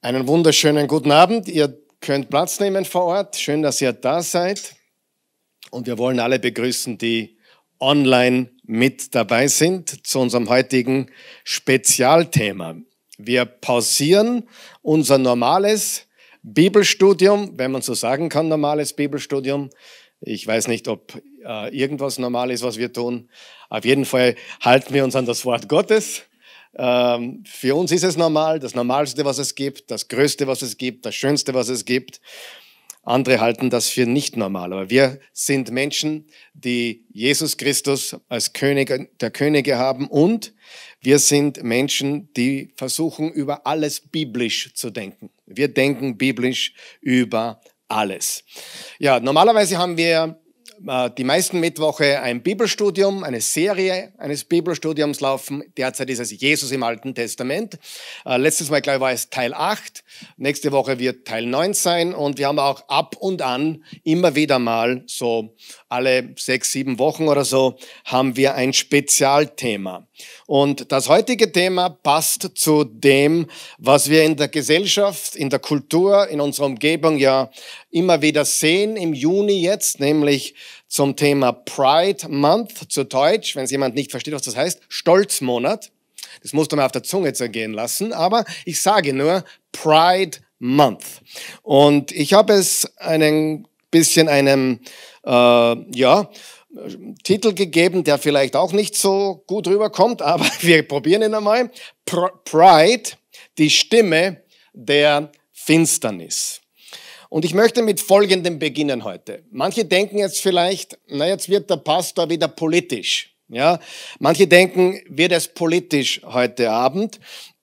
Einen wunderschönen guten Abend. Ihr könnt Platz nehmen vor Ort. Schön, dass ihr da seid. Und wir wollen alle begrüßen, die online mit dabei sind zu unserem heutigen Spezialthema. Wir pausieren unser normales Bibelstudium, wenn man so sagen kann, normales Bibelstudium. Ich weiß nicht, ob äh, irgendwas normal ist, was wir tun. Auf jeden Fall halten wir uns an das Wort Gottes ähm, für uns ist es normal, das Normalste, was es gibt, das Größte, was es gibt, das Schönste, was es gibt. Andere halten das für nicht normal. Aber wir sind Menschen, die Jesus Christus als König der Könige haben und wir sind Menschen, die versuchen, über alles biblisch zu denken. Wir denken biblisch über alles. Ja, normalerweise haben wir äh, die meisten Mittwoche ein Bibelstudium, eine Serie eines Bibelstudiums laufen. Derzeit ist es Jesus im Alten Testament. Äh, letztes Mal, glaube ich, war es Teil 8. Nächste Woche wird Teil 9 sein. Und wir haben auch ab und an immer wieder mal, so alle sechs, sieben Wochen oder so, haben wir ein Spezialthema. Und das heutige Thema passt zu dem, was wir in der Gesellschaft, in der Kultur, in unserer Umgebung ja immer wieder sehen im Juni jetzt, nämlich zum Thema Pride Month, zu Deutsch, wenn es jemand nicht versteht, was das heißt, Stolzmonat. Das musst du mal auf der Zunge zergehen lassen, aber ich sage nur Pride Month. Und ich habe es einen bisschen einem, äh, ja, Titel gegeben, der vielleicht auch nicht so gut rüberkommt, aber wir probieren ihn einmal. Pride, die Stimme der Finsternis. Und ich möchte mit Folgendem beginnen heute. Manche denken jetzt vielleicht, na jetzt wird der Pastor wieder politisch. Ja, manche denken, wird es politisch heute Abend.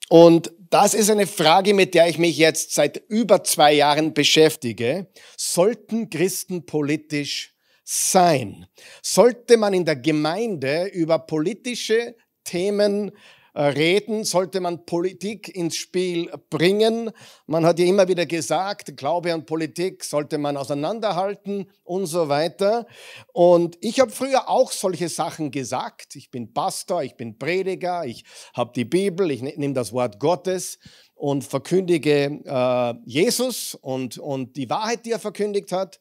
Und das ist eine Frage, mit der ich mich jetzt seit über zwei Jahren beschäftige. Sollten Christen politisch sein? Sollte man in der Gemeinde über politische Themen äh, reden, sollte man Politik ins Spiel bringen. Man hat ja immer wieder gesagt, Glaube an Politik sollte man auseinanderhalten und so weiter. Und ich habe früher auch solche Sachen gesagt. Ich bin Pastor, ich bin Prediger, ich habe die Bibel, ich ne, nehme das Wort Gottes und verkündige äh, Jesus und, und die Wahrheit, die er verkündigt hat.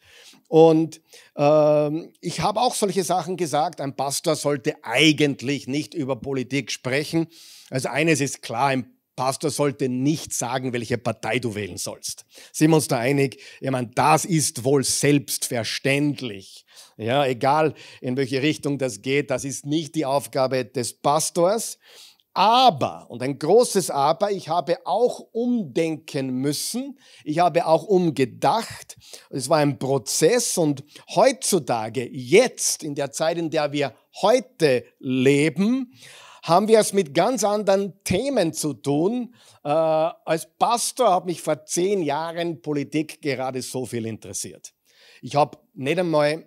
Und ähm, ich habe auch solche Sachen gesagt, ein Pastor sollte eigentlich nicht über Politik sprechen. Also eines ist klar, ein Pastor sollte nicht sagen, welche Partei du wählen sollst. Sind wir uns da einig? Ich meine, das ist wohl selbstverständlich. Ja, egal in welche Richtung das geht, das ist nicht die Aufgabe des Pastors. Aber, und ein großes Aber, ich habe auch umdenken müssen, ich habe auch umgedacht. Es war ein Prozess und heutzutage, jetzt, in der Zeit, in der wir heute leben, haben wir es mit ganz anderen Themen zu tun. Äh, als Pastor hat mich vor zehn Jahren Politik gerade so viel interessiert. Ich habe nicht einmal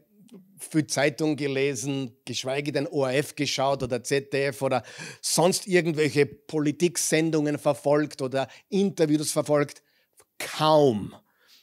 viel Zeitung gelesen, geschweige denn ORF geschaut oder ZDF oder sonst irgendwelche Politiksendungen verfolgt oder Interviews verfolgt. Kaum.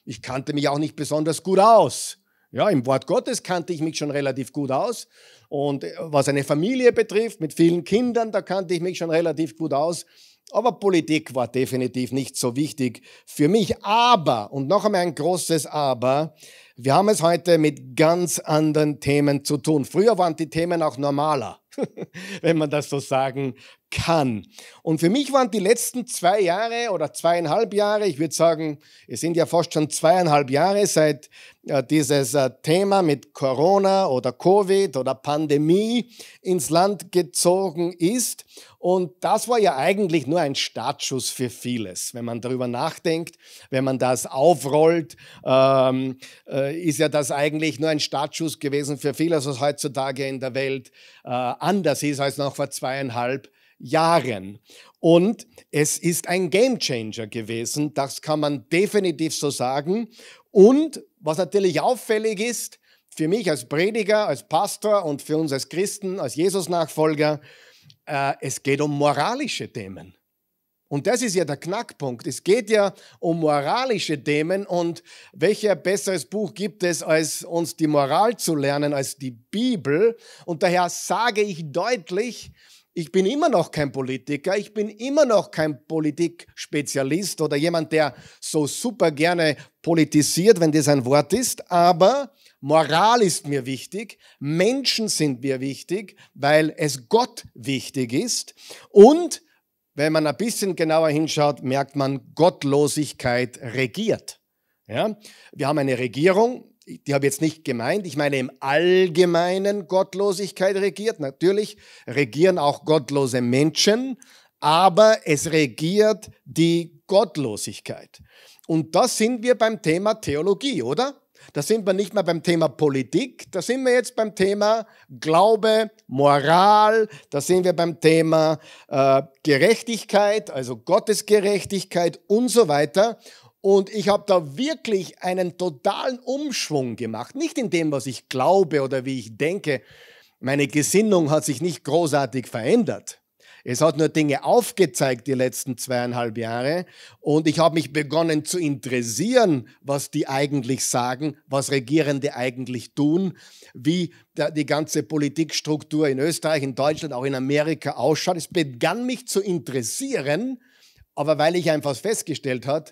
Ich kannte mich auch nicht besonders gut aus. Ja, im Wort Gottes kannte ich mich schon relativ gut aus. Und äh, was eine Familie betrifft, mit vielen Kindern, da kannte ich mich schon relativ gut aus. Aber Politik war definitiv nicht so wichtig für mich. Aber, und noch einmal ein großes Aber, wir haben es heute mit ganz anderen Themen zu tun. Früher waren die Themen auch normaler, wenn man das so sagen kann. Und für mich waren die letzten zwei Jahre oder zweieinhalb Jahre, ich würde sagen, es sind ja fast schon zweieinhalb Jahre seit äh, dieses äh, Thema mit Corona oder Covid oder Pandemie ins Land gezogen ist. Und das war ja eigentlich nur ein Startschuss für vieles. Wenn man darüber nachdenkt, wenn man das aufrollt, ähm, äh, ist ja das eigentlich nur ein Startschuss gewesen für vieles, was heutzutage in der Welt äh, anders ist als noch vor zweieinhalb Jahren. Und es ist ein Gamechanger gewesen, das kann man definitiv so sagen. Und was natürlich auffällig ist, für mich als Prediger, als Pastor und für uns als Christen, als Jesus-Nachfolger, äh, es geht um moralische Themen. Und das ist ja der Knackpunkt. Es geht ja um moralische Themen und welcher besseres Buch gibt es, als uns die Moral zu lernen, als die Bibel. Und daher sage ich deutlich, ich bin immer noch kein Politiker, ich bin immer noch kein Politikspezialist oder jemand, der so super gerne politisiert, wenn das ein Wort ist, aber Moral ist mir wichtig, Menschen sind mir wichtig, weil es Gott wichtig ist und wenn man ein bisschen genauer hinschaut, merkt man, Gottlosigkeit regiert. Ja? Wir haben eine Regierung, die habe jetzt nicht gemeint, ich meine im Allgemeinen Gottlosigkeit regiert. Natürlich regieren auch gottlose Menschen, aber es regiert die Gottlosigkeit. Und da sind wir beim Thema Theologie, oder? Da sind wir nicht mehr beim Thema Politik, da sind wir jetzt beim Thema Glaube, Moral, da sind wir beim Thema äh, Gerechtigkeit, also Gottesgerechtigkeit und so weiter. Und ich habe da wirklich einen totalen Umschwung gemacht. Nicht in dem, was ich glaube oder wie ich denke. Meine Gesinnung hat sich nicht großartig verändert. Es hat nur Dinge aufgezeigt die letzten zweieinhalb Jahre. Und ich habe mich begonnen zu interessieren, was die eigentlich sagen, was Regierende eigentlich tun, wie die ganze Politikstruktur in Österreich, in Deutschland, auch in Amerika ausschaut. Es begann mich zu interessieren, aber weil ich einfach festgestellt habe,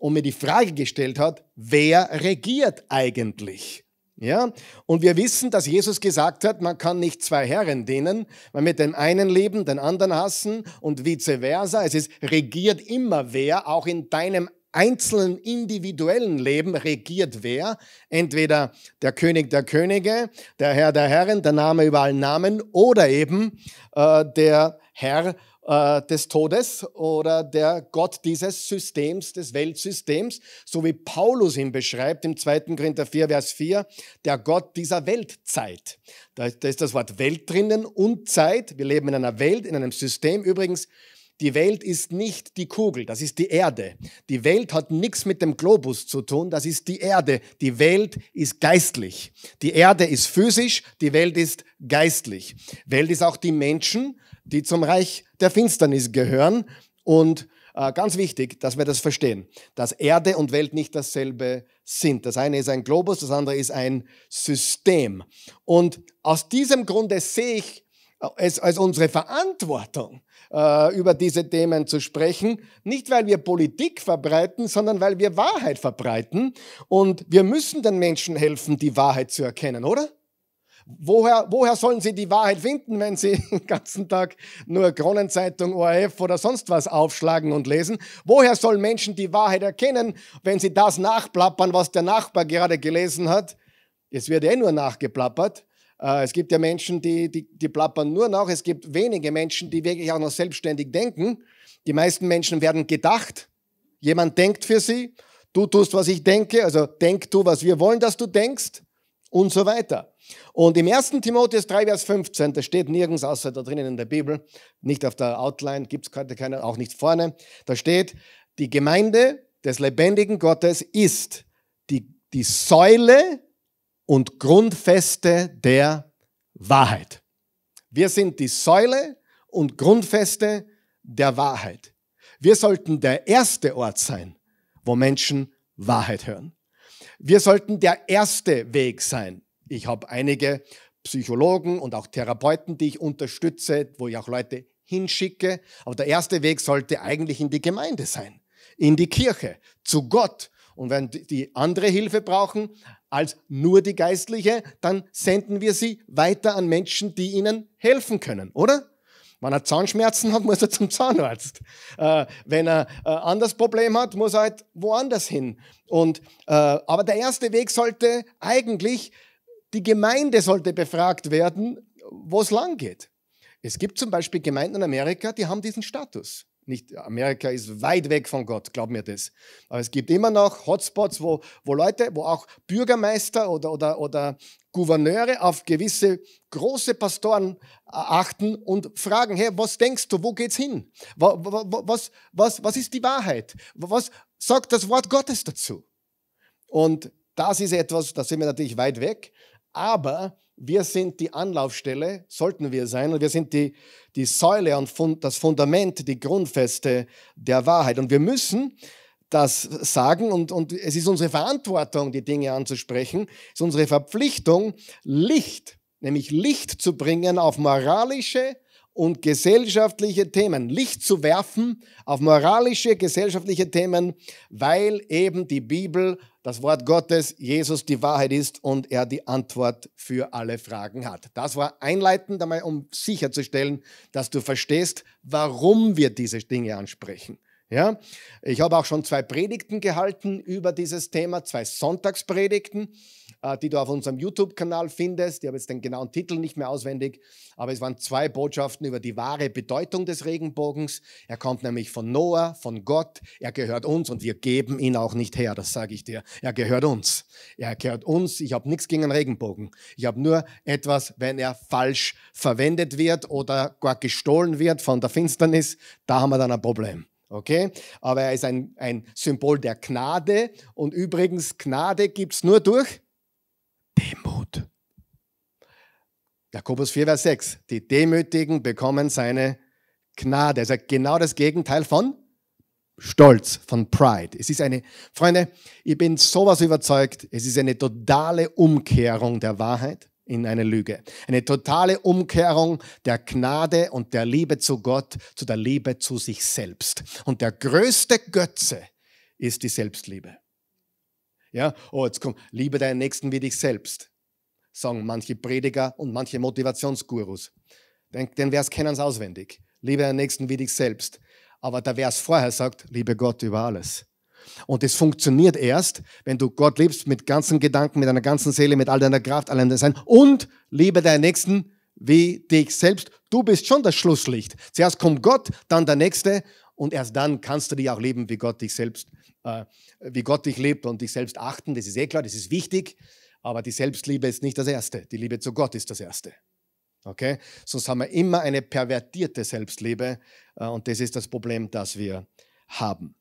und mir die Frage gestellt hat, wer regiert eigentlich? Ja? Und wir wissen, dass Jesus gesagt hat, man kann nicht zwei Herren dienen, man mit dem einen leben, den anderen hassen und vice versa. Es ist, regiert immer wer, auch in deinem einzelnen individuellen Leben regiert wer? Entweder der König der Könige, der Herr der Herren, der Name über allen Namen oder eben äh, der Herr äh, des Todes oder der Gott dieses Systems, des Weltsystems, so wie Paulus ihn beschreibt im 2. Korinther 4, Vers 4, der Gott dieser Weltzeit. da ist das Wort Welt drinnen und Zeit. Wir leben in einer Welt, in einem System übrigens, die Welt ist nicht die Kugel, das ist die Erde. Die Welt hat nichts mit dem Globus zu tun, das ist die Erde. Die Welt ist geistlich. Die Erde ist physisch, die Welt ist geistlich. Welt ist auch die Menschen, die zum Reich der Finsternis gehören. Und äh, ganz wichtig, dass wir das verstehen, dass Erde und Welt nicht dasselbe sind. Das eine ist ein Globus, das andere ist ein System. Und aus diesem Grunde sehe ich äh, es als unsere Verantwortung, äh, über diese Themen zu sprechen. Nicht, weil wir Politik verbreiten, sondern weil wir Wahrheit verbreiten. Und wir müssen den Menschen helfen, die Wahrheit zu erkennen, oder? Woher, woher sollen sie die Wahrheit finden, wenn sie den ganzen Tag nur Kronenzeitung, ORF oder sonst was aufschlagen und lesen? Woher sollen Menschen die Wahrheit erkennen, wenn sie das nachplappern, was der Nachbar gerade gelesen hat? Es wird eh nur nachgeplappert. Äh, es gibt ja Menschen, die, die, die plappern nur noch. Es gibt wenige Menschen, die wirklich auch noch selbstständig denken. Die meisten Menschen werden gedacht. Jemand denkt für sie. Du tust, was ich denke. Also denk du, was wir wollen, dass du denkst. Und so weiter. Und im 1. Timotheus 3, Vers 15, das steht nirgends außer da drinnen in der Bibel, nicht auf der Outline, gibt es heute keine, auch nicht vorne, da steht, die Gemeinde des lebendigen Gottes ist die, die Säule und Grundfeste der Wahrheit. Wir sind die Säule und Grundfeste der Wahrheit. Wir sollten der erste Ort sein, wo Menschen Wahrheit hören. Wir sollten der erste Weg sein, ich habe einige Psychologen und auch Therapeuten, die ich unterstütze, wo ich auch Leute hinschicke. Aber der erste Weg sollte eigentlich in die Gemeinde sein, in die Kirche, zu Gott. Und wenn die andere Hilfe brauchen als nur die geistliche, dann senden wir sie weiter an Menschen, die ihnen helfen können, oder? Wenn er Zahnschmerzen hat, muss er zum Zahnarzt. Äh, wenn er äh, anderes Problem hat, muss er halt woanders hin. Und, äh, aber der erste Weg sollte eigentlich die Gemeinde sollte befragt werden, wo es lang geht. Es gibt zum Beispiel Gemeinden in Amerika, die haben diesen Status. Nicht, Amerika ist weit weg von Gott, glaub mir das. Aber es gibt immer noch Hotspots, wo, wo Leute, wo auch Bürgermeister oder, oder, oder Gouverneure auf gewisse große Pastoren achten und fragen, hey, was denkst du, wo geht's hin? Was, was, was ist die Wahrheit? Was sagt das Wort Gottes dazu? Und das ist etwas, da sind wir natürlich weit weg aber wir sind die Anlaufstelle, sollten wir sein, und wir sind die, die Säule und Fund, das Fundament, die Grundfeste der Wahrheit. Und wir müssen das sagen und, und es ist unsere Verantwortung, die Dinge anzusprechen, es ist unsere Verpflichtung, Licht, nämlich Licht zu bringen auf moralische, und gesellschaftliche Themen, Licht zu werfen auf moralische, gesellschaftliche Themen, weil eben die Bibel, das Wort Gottes, Jesus die Wahrheit ist und er die Antwort für alle Fragen hat. Das war einleitend einmal, um sicherzustellen, dass du verstehst, warum wir diese Dinge ansprechen. Ja? Ich habe auch schon zwei Predigten gehalten über dieses Thema, zwei Sonntagspredigten, äh, die du auf unserem YouTube-Kanal findest. Ich habe jetzt den genauen Titel nicht mehr auswendig, aber es waren zwei Botschaften über die wahre Bedeutung des Regenbogens. Er kommt nämlich von Noah, von Gott. Er gehört uns und wir geben ihn auch nicht her, das sage ich dir. Er gehört uns. Er gehört uns. Ich habe nichts gegen einen Regenbogen. Ich habe nur etwas, wenn er falsch verwendet wird oder gar gestohlen wird von der Finsternis, da haben wir dann ein Problem. Okay? Aber er ist ein, ein Symbol der Gnade. Und übrigens, Gnade gibt es nur durch Demut. Jakobus 4, Vers 6. Die Demütigen bekommen seine Gnade. Also genau das Gegenteil von Stolz, von Pride. Es ist eine, Freunde, ich bin sowas überzeugt, es ist eine totale Umkehrung der Wahrheit in eine Lüge. Eine totale Umkehrung der Gnade und der Liebe zu Gott, zu der Liebe zu sich selbst. Und der größte Götze ist die Selbstliebe. Ja, oh, jetzt komm, liebe deinen Nächsten wie dich selbst, sagen manche Prediger und manche Motivationsgurus. Den, den Vers kennen sie auswendig. Liebe deinen Nächsten wie dich selbst. Aber der Vers vorher sagt, liebe Gott über alles. Und es funktioniert erst, wenn du Gott liebst mit ganzen Gedanken, mit deiner ganzen Seele, mit all deiner Kraft, all deinem Sein und liebe deinen Nächsten wie dich selbst. Du bist schon das Schlusslicht. Zuerst kommt Gott, dann der Nächste und erst dann kannst du dich auch leben, wie Gott dich selbst, äh, wie Gott dich liebt und dich selbst achten. Das ist eh klar, das ist wichtig. Aber die Selbstliebe ist nicht das Erste. Die Liebe zu Gott ist das Erste. Okay? Sonst haben wir immer eine pervertierte Selbstliebe äh, und das ist das Problem, das wir haben.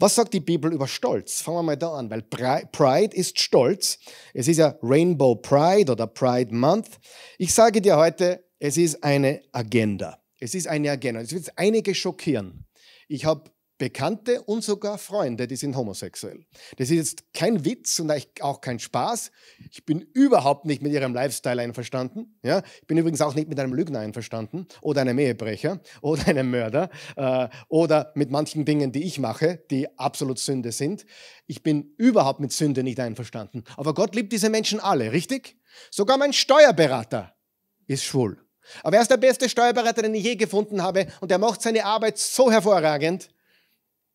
Was sagt die Bibel über Stolz? Fangen wir mal da an, weil Pride ist Stolz. Es ist ja Rainbow Pride oder Pride Month. Ich sage dir heute, es ist eine Agenda. Es ist eine Agenda. Es wird einige schockieren. Ich habe Bekannte und sogar Freunde, die sind homosexuell. Das ist jetzt kein Witz und auch kein Spaß. Ich bin überhaupt nicht mit ihrem Lifestyle einverstanden. Ja? Ich bin übrigens auch nicht mit einem Lügner einverstanden oder einem Ehebrecher oder einem Mörder äh, oder mit manchen Dingen, die ich mache, die absolut Sünde sind. Ich bin überhaupt mit Sünde nicht einverstanden. Aber Gott liebt diese Menschen alle, richtig? Sogar mein Steuerberater ist schwul. Aber er ist der beste Steuerberater, den ich je gefunden habe und er macht seine Arbeit so hervorragend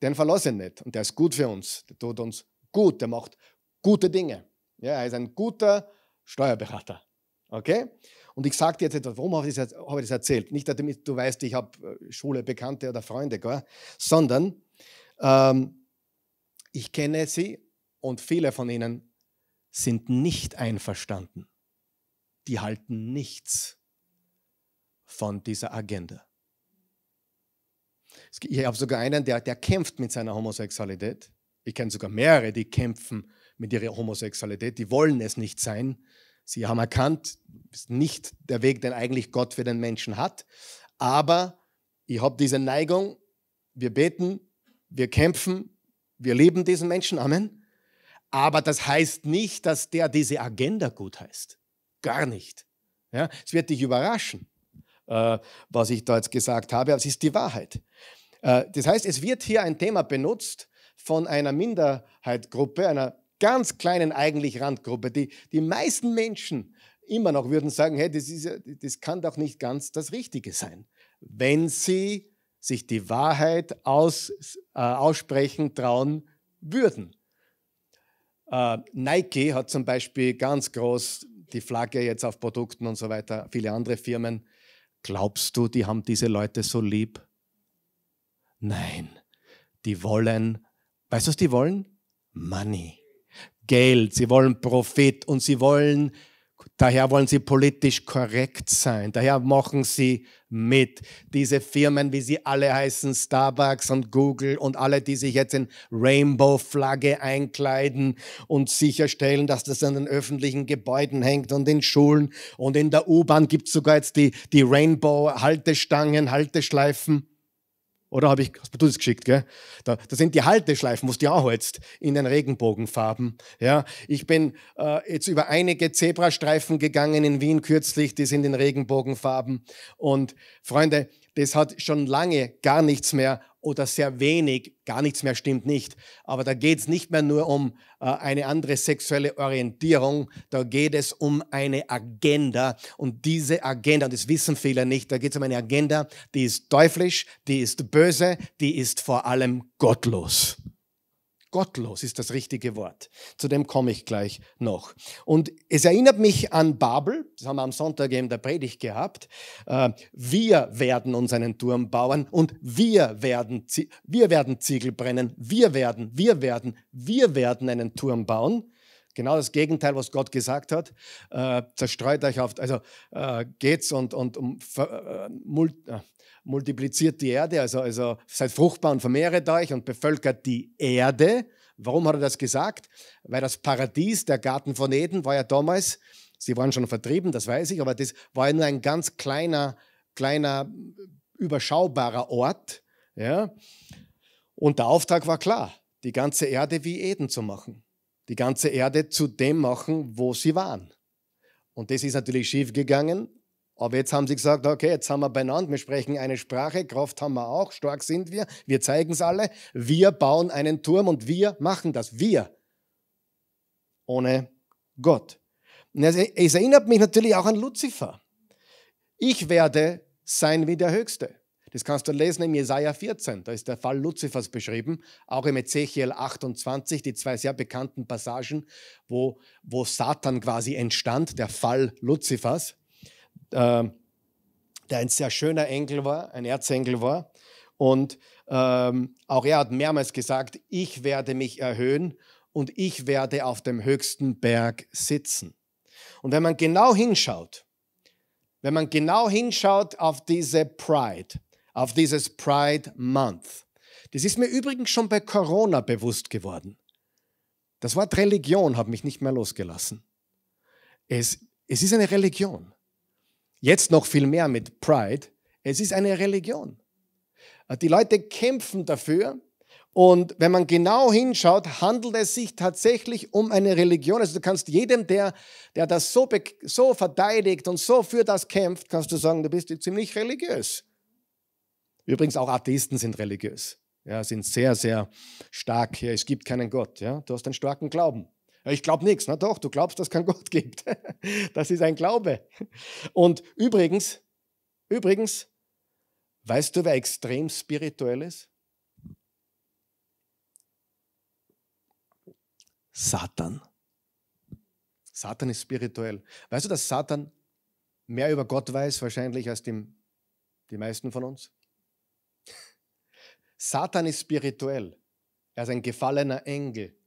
den verlasse ich nicht. Und der ist gut für uns. Der tut uns gut. Der macht gute Dinge. Ja, er ist ein guter Steuerberater. Okay? Und ich sage dir jetzt etwas, warum habe ich, das erzählt? Nicht, damit du weißt, ich habe äh, Schule, Bekannte oder Freunde, gell? sondern ähm, ich kenne sie und viele von ihnen sind nicht einverstanden. Die halten nichts von dieser Agenda. Ich habe sogar einen, der, der kämpft mit seiner Homosexualität. Ich kenne sogar mehrere, die kämpfen mit ihrer Homosexualität. Die wollen es nicht sein. Sie haben erkannt, ist nicht der Weg, den eigentlich Gott für den Menschen hat. Aber ich habe diese Neigung. Wir beten, wir kämpfen, wir lieben diesen Menschen. Amen. Aber das heißt nicht, dass der diese Agenda gut heißt. Gar nicht. Ja, es wird dich überraschen, äh, was ich da jetzt gesagt habe, aber es ist die Wahrheit. Äh, das heißt, es wird hier ein Thema benutzt von einer Minderheitgruppe, einer ganz kleinen eigentlich Randgruppe. Die, die meisten Menschen immer noch würden sagen, hey, das, ist, das kann doch nicht ganz das Richtige sein, wenn sie sich die Wahrheit aus, äh, aussprechen trauen würden. Äh, Nike hat zum Beispiel ganz groß die Flagge jetzt auf Produkten und so weiter, viele andere Firmen. Glaubst du, die haben diese Leute so lieb? Nein, die wollen, weißt du, was die wollen? Money, Geld, sie wollen Profit und sie wollen, daher wollen sie politisch korrekt sein, daher machen sie mit. Diese Firmen, wie sie alle heißen, Starbucks und Google und alle, die sich jetzt in Rainbow-Flagge einkleiden und sicherstellen, dass das an den öffentlichen Gebäuden hängt und in Schulen und in der U-Bahn gibt es sogar jetzt die, die Rainbow-Haltestangen, Halteschleifen. Oder habe ich, hast du das geschickt, gell? Da, da sind die Halteschleifen, was du auch anhältst, in den Regenbogenfarben. Ja, ich bin äh, jetzt über einige Zebrastreifen gegangen in Wien kürzlich, die sind in Regenbogenfarben. Und Freunde, das hat schon lange gar nichts mehr oder sehr wenig, gar nichts mehr stimmt nicht. Aber da geht es nicht mehr nur um äh, eine andere sexuelle Orientierung, da geht es um eine Agenda. Und diese Agenda, das wissen viele nicht, da geht es um eine Agenda, die ist teuflisch, die ist böse, die ist vor allem gottlos. Gottlos ist das richtige Wort. Zu dem komme ich gleich noch. Und es erinnert mich an Babel, das haben wir am Sonntag eben der Predigt gehabt. Äh, wir werden uns einen Turm bauen und wir werden, wir werden Ziegel brennen. Wir werden, wir werden, wir werden einen Turm bauen. Genau das Gegenteil, was Gott gesagt hat. Äh, zerstreut euch auf, also äh, geht's und, und um, multipliziert die Erde, also, also seid fruchtbar und vermehret euch und bevölkert die Erde. Warum hat er das gesagt? Weil das Paradies, der Garten von Eden, war ja damals, sie waren schon vertrieben, das weiß ich, aber das war ja nur ein ganz kleiner, kleiner, überschaubarer Ort. Ja? Und der Auftrag war klar, die ganze Erde wie Eden zu machen. Die ganze Erde zu dem machen, wo sie waren. Und das ist natürlich schiefgegangen aber jetzt haben sie gesagt, okay, jetzt haben wir beieinander, wir sprechen eine Sprache, Kraft haben wir auch, stark sind wir, wir zeigen es alle, wir bauen einen Turm und wir machen das, wir. Ohne Gott. Es erinnert mich natürlich auch an Luzifer. Ich werde sein wie der Höchste. Das kannst du lesen im Jesaja 14. Da ist der Fall Luzifers beschrieben. Auch im Ezechiel 28, die zwei sehr bekannten Passagen, wo, wo Satan quasi entstand, der Fall Luzifers äh, der ein sehr schöner Engel war, ein Erzengel war. Und ähm, auch er hat mehrmals gesagt, ich werde mich erhöhen und ich werde auf dem höchsten Berg sitzen. Und wenn man genau hinschaut, wenn man genau hinschaut auf diese Pride, auf dieses Pride Month, das ist mir übrigens schon bei Corona bewusst geworden. Das Wort Religion hat mich nicht mehr losgelassen. Es, es ist eine Religion. Jetzt noch viel mehr mit Pride. Es ist eine Religion. Äh, die Leute kämpfen dafür. Und wenn man genau hinschaut, handelt es sich tatsächlich um eine Religion. Also du kannst jedem, der, der das so, so verteidigt und so für das kämpft, kannst du sagen, du bist ziemlich religiös. Übrigens auch Atheisten sind religiös. Ja, sind sehr, sehr stark. Ja, es gibt keinen Gott. Ja, du hast einen starken Glauben. Ich glaube nichts. Na doch, du glaubst, dass es keinen Gott gibt. Das ist ein Glaube. Und übrigens, übrigens, weißt du, wer extrem spirituell ist? Satan. Satan ist spirituell. Weißt du, dass Satan mehr über Gott weiß wahrscheinlich als die, die meisten von uns? Satan ist spirituell. Er ist ein gefallener Engel.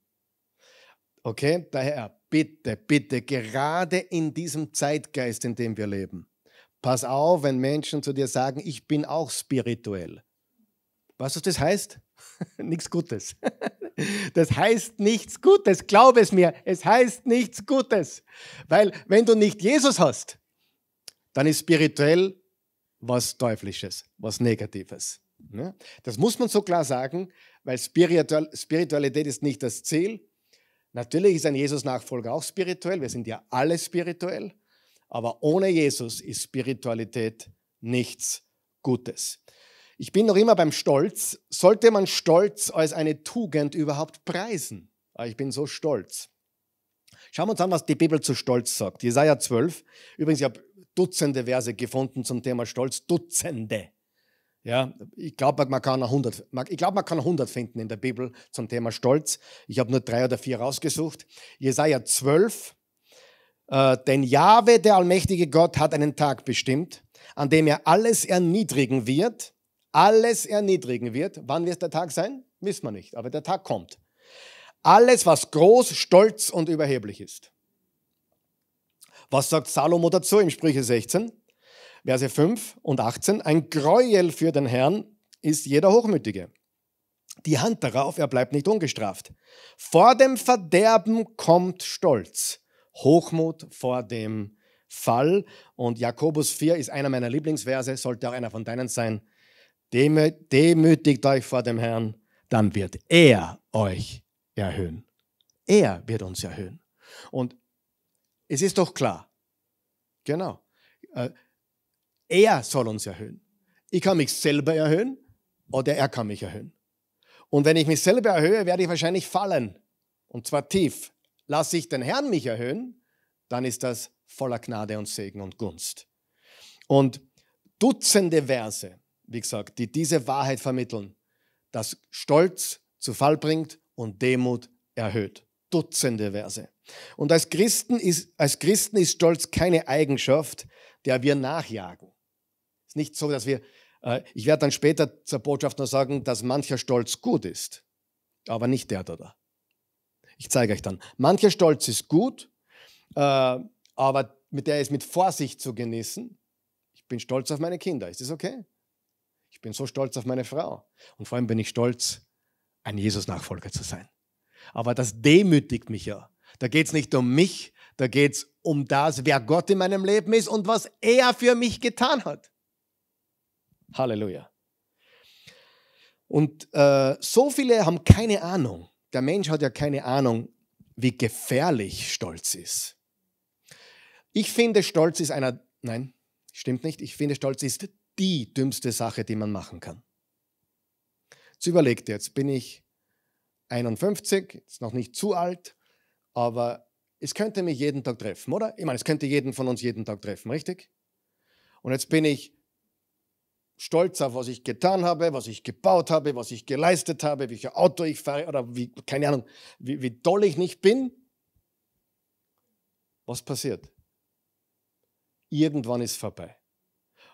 Okay, daher bitte, bitte, gerade in diesem Zeitgeist, in dem wir leben, pass auf, wenn Menschen zu dir sagen, ich bin auch spirituell. Weißt du, was das heißt? nichts Gutes. das heißt nichts Gutes, glaub es mir, es heißt nichts Gutes. Weil wenn du nicht Jesus hast, dann ist spirituell was Teuflisches, was Negatives. Ne? Das muss man so klar sagen, weil Spiritualität ist nicht das Ziel, Natürlich ist ein Jesus-Nachfolger auch spirituell, wir sind ja alle spirituell, aber ohne Jesus ist Spiritualität nichts Gutes. Ich bin noch immer beim Stolz. Sollte man Stolz als eine Tugend überhaupt preisen? Ah, ich bin so stolz. Schauen wir uns an, was die Bibel zu Stolz sagt. Jesaja 12. Übrigens, ich habe Dutzende Verse gefunden zum Thema Stolz. Dutzende. Ja, ich glaube, man kann 100, ich glaube, man kann 100 finden in der Bibel zum Thema Stolz. Ich habe nur drei oder vier rausgesucht. Jesaja 12. Äh, denn Jahwe, der allmächtige Gott, hat einen Tag bestimmt, an dem er alles erniedrigen wird. Alles erniedrigen wird. Wann wird der Tag sein? Wissen wir nicht, aber der Tag kommt. Alles, was groß, stolz und überheblich ist. Was sagt Salomo dazu im Sprüche 16? Verse 5 und 18, ein Gräuel für den Herrn ist jeder Hochmütige. Die Hand darauf, er bleibt nicht ungestraft. Vor dem Verderben kommt Stolz, Hochmut vor dem Fall. Und Jakobus 4 ist einer meiner Lieblingsverse, sollte auch einer von deinen sein. Demütigt euch vor dem Herrn, dann wird er euch erhöhen. Er wird uns erhöhen. Und es ist doch klar, genau, äh, er soll uns erhöhen. Ich kann mich selber erhöhen oder er kann mich erhöhen. Und wenn ich mich selber erhöhe, werde ich wahrscheinlich fallen. Und zwar tief. Lasse ich den Herrn mich erhöhen, dann ist das voller Gnade und Segen und Gunst. Und Dutzende Verse, wie gesagt, die diese Wahrheit vermitteln, dass Stolz zu Fall bringt und Demut erhöht. Dutzende Verse. Und als Christen ist, als Christen ist Stolz keine Eigenschaft, der wir nachjagen ist nicht so, dass wir, äh, ich werde dann später zur Botschaft noch sagen, dass mancher Stolz gut ist, aber nicht der da. Ich zeige euch dann. Mancher Stolz ist gut, äh, aber mit der ist mit Vorsicht zu genießen. Ich bin stolz auf meine Kinder, ist das okay? Ich bin so stolz auf meine Frau. Und vor allem bin ich stolz, ein Jesus-Nachfolger zu sein. Aber das demütigt mich ja. Da geht es nicht um mich, da geht es um das, wer Gott in meinem Leben ist und was er für mich getan hat. Halleluja. Und äh, so viele haben keine Ahnung. Der Mensch hat ja keine Ahnung, wie gefährlich Stolz ist. Ich finde, Stolz ist einer, nein, stimmt nicht. Ich finde, Stolz ist die dümmste Sache, die man machen kann. Jetzt überlegt jetzt, bin ich 51, ist noch nicht zu alt, aber es könnte mich jeden Tag treffen, oder? Ich meine, es könnte jeden von uns jeden Tag treffen, richtig? Und jetzt bin ich stolz auf, was ich getan habe, was ich gebaut habe, was ich geleistet habe, welches Auto ich fahre oder wie, keine Ahnung, wie, wie toll ich nicht bin. Was passiert? Irgendwann ist vorbei.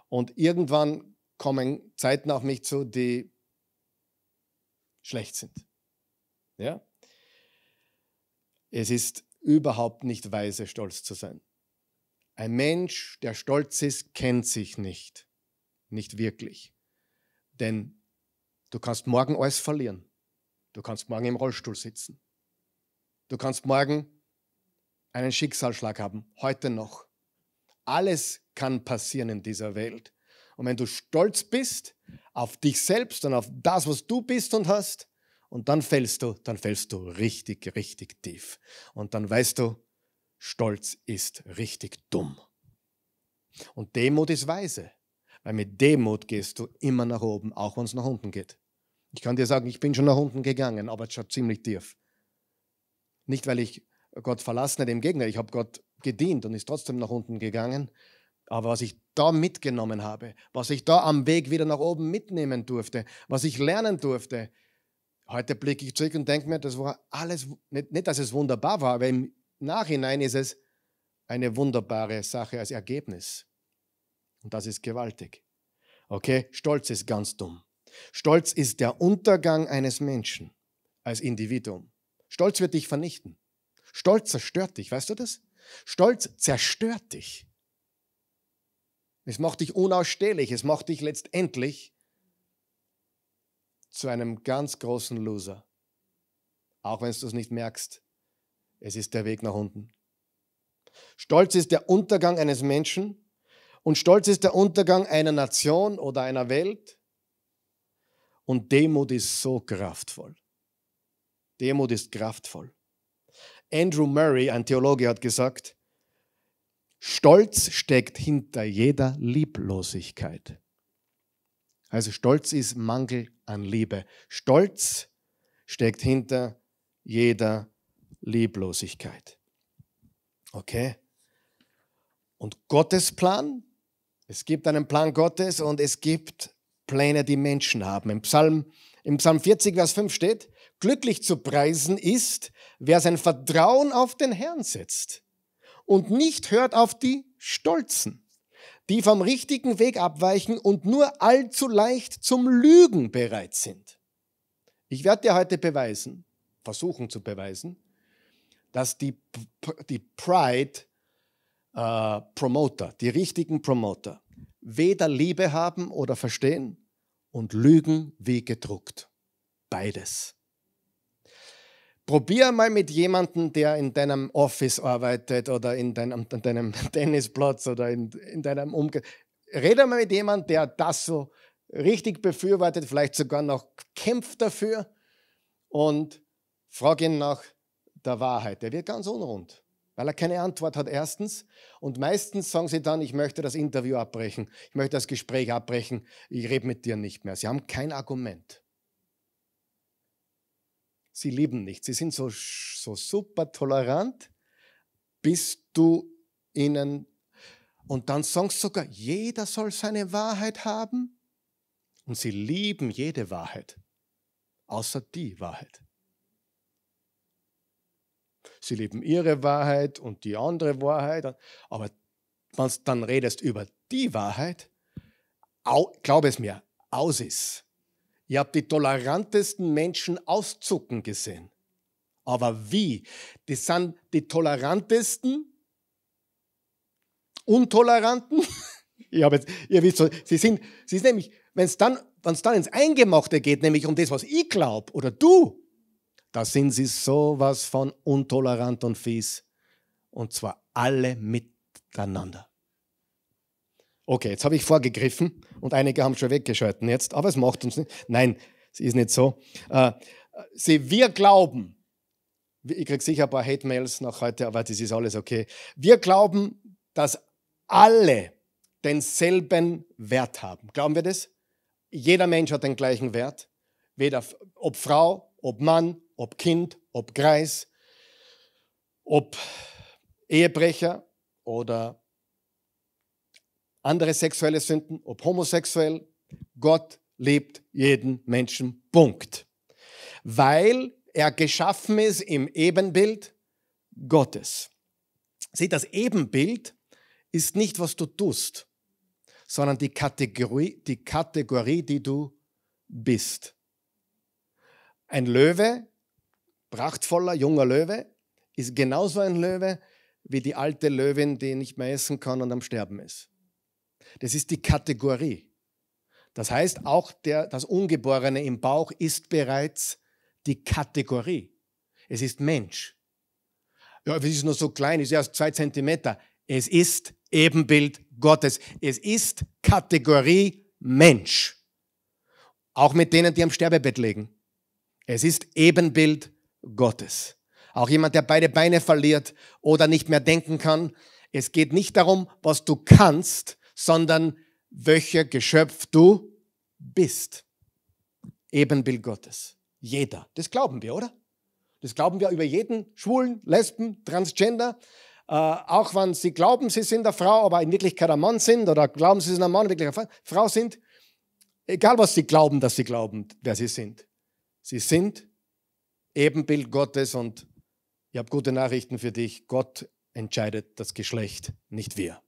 Und irgendwann kommen Zeiten auf mich zu, die schlecht sind. Ja? Es ist überhaupt nicht weise, stolz zu sein. Ein Mensch, der stolz ist, kennt sich nicht nicht wirklich. Denn du kannst morgen alles verlieren. Du kannst morgen im Rollstuhl sitzen. Du kannst morgen einen Schicksalsschlag haben, heute noch. Alles kann passieren in dieser Welt. Und wenn du stolz bist auf dich selbst und auf das, was du bist und hast, und dann fällst du, dann fällst du richtig, richtig tief. Und dann weißt du, Stolz ist richtig dumm. Und Demut ist weise. Weil mit Demut gehst du immer nach oben, auch wenn es nach unten geht. Ich kann dir sagen, ich bin schon nach unten gegangen, aber es schaut ziemlich tief. Nicht, weil ich Gott verlassen hätte, im Gegner, ich habe Gott gedient und ist trotzdem nach unten gegangen. Aber was ich da mitgenommen habe, was ich da am Weg wieder nach oben mitnehmen durfte, was ich lernen durfte, heute blicke ich zurück und denke mir, das war alles, nicht, nicht dass es wunderbar war, aber im Nachhinein ist es eine wunderbare Sache als Ergebnis. Und das ist gewaltig. Okay? Stolz ist ganz dumm. Stolz ist der Untergang eines Menschen als Individuum. Stolz wird dich vernichten. Stolz zerstört dich, weißt du das? Stolz zerstört dich. Es macht dich unausstehlich, es macht dich letztendlich zu einem ganz großen Loser. Auch wenn du es nicht merkst, es ist der Weg nach unten. Stolz ist der Untergang eines Menschen und Stolz ist der Untergang einer Nation oder einer Welt. Und Demut ist so kraftvoll. Demut ist kraftvoll. Andrew Murray, ein Theologe, hat gesagt, Stolz steckt hinter jeder Lieblosigkeit. Also Stolz ist Mangel an Liebe. Stolz steckt hinter jeder Lieblosigkeit. Okay? Und Gottes Plan es gibt einen Plan Gottes und es gibt Pläne, die Menschen haben. Im Psalm, im Psalm 40, Vers 5 steht, glücklich zu preisen ist, wer sein Vertrauen auf den Herrn setzt und nicht hört auf die Stolzen, die vom richtigen Weg abweichen und nur allzu leicht zum Lügen bereit sind. Ich werde dir heute beweisen, versuchen zu beweisen, dass die, die Pride äh, Promoter, die richtigen Promoter, weder Liebe haben oder verstehen und lügen wie gedruckt. Beides. Probier mal mit jemandem, der in deinem Office arbeitet oder in deinem, in deinem Tennisplatz oder in, in deinem Umgang. Rede mal mit jemandem, der das so richtig befürwortet, vielleicht sogar noch kämpft dafür und frag ihn nach der Wahrheit. Der wird ganz unrund weil er keine Antwort hat erstens. Und meistens sagen sie dann, ich möchte das Interview abbrechen, ich möchte das Gespräch abbrechen, ich rede mit dir nicht mehr. Sie haben kein Argument. Sie lieben nicht. Sie sind so, so super tolerant, bis du ihnen... Und dann sagst du sogar, jeder soll seine Wahrheit haben. Und sie lieben jede Wahrheit, außer die Wahrheit sie leben ihre Wahrheit und die andere Wahrheit. Aber wenn du dann redest über die Wahrheit, glaube es mir, aus ist. Ihr habt die tolerantesten Menschen auszucken gesehen. Aber wie? Die sind die tolerantesten, untoleranten. ich jetzt, ihr wisst, sie sind, sie ist nämlich, wenn es dann, wenn es dann ins Eingemachte geht, nämlich um das, was ich glaube oder du, da sind sie sowas von untolerant und fies. Und zwar alle miteinander. Okay, jetzt habe ich vorgegriffen und einige haben schon weggeschalten jetzt, aber es macht uns nicht. Nein, es ist nicht so. Äh, sie, wir glauben, ich kriege sicher ein paar Hate-Mails nach heute, aber das ist alles okay. Wir glauben, dass alle denselben Wert haben. Glauben wir das? Jeder Mensch hat den gleichen Wert. Weder, ob Frau, ob Mann, ob Kind, ob Greis, ob Ehebrecher oder andere sexuelle Sünden, ob homosexuell. Gott liebt jeden Menschen. Punkt. Weil er geschaffen ist im Ebenbild Gottes. Sieh, das Ebenbild ist nicht, was du tust, sondern die Kategorie, die Kategorie, die du bist. Ein Löwe prachtvoller junger Löwe ist genauso ein Löwe wie die alte Löwin, die nicht mehr essen kann und am Sterben ist. Das ist die Kategorie. Das heißt, auch der, das Ungeborene im Bauch ist bereits die Kategorie. Es ist Mensch. Ja, es ist nur so klein, es ist erst zwei Zentimeter. Es ist Ebenbild Gottes. Es ist Kategorie Mensch. Auch mit denen, die am Sterbebett liegen. Es ist Ebenbild Gottes. Auch jemand, der beide Beine verliert oder nicht mehr denken kann. Es geht nicht darum, was du kannst, sondern welcher Geschöpf du bist. Ebenbild Gottes. Jeder. Das glauben wir, oder? Das glauben wir über jeden Schwulen, Lesben, Transgender. Äh, auch wenn sie glauben, sie sind eine Frau, aber in Wirklichkeit ein Mann sind oder glauben, sie sind ein Mann, wirklich eine Frau sind. Egal, was sie glauben, dass sie glauben, wer sie sind. Sie sind Ebenbild Gottes und ich habe gute Nachrichten für dich. Gott entscheidet das Geschlecht, nicht wir.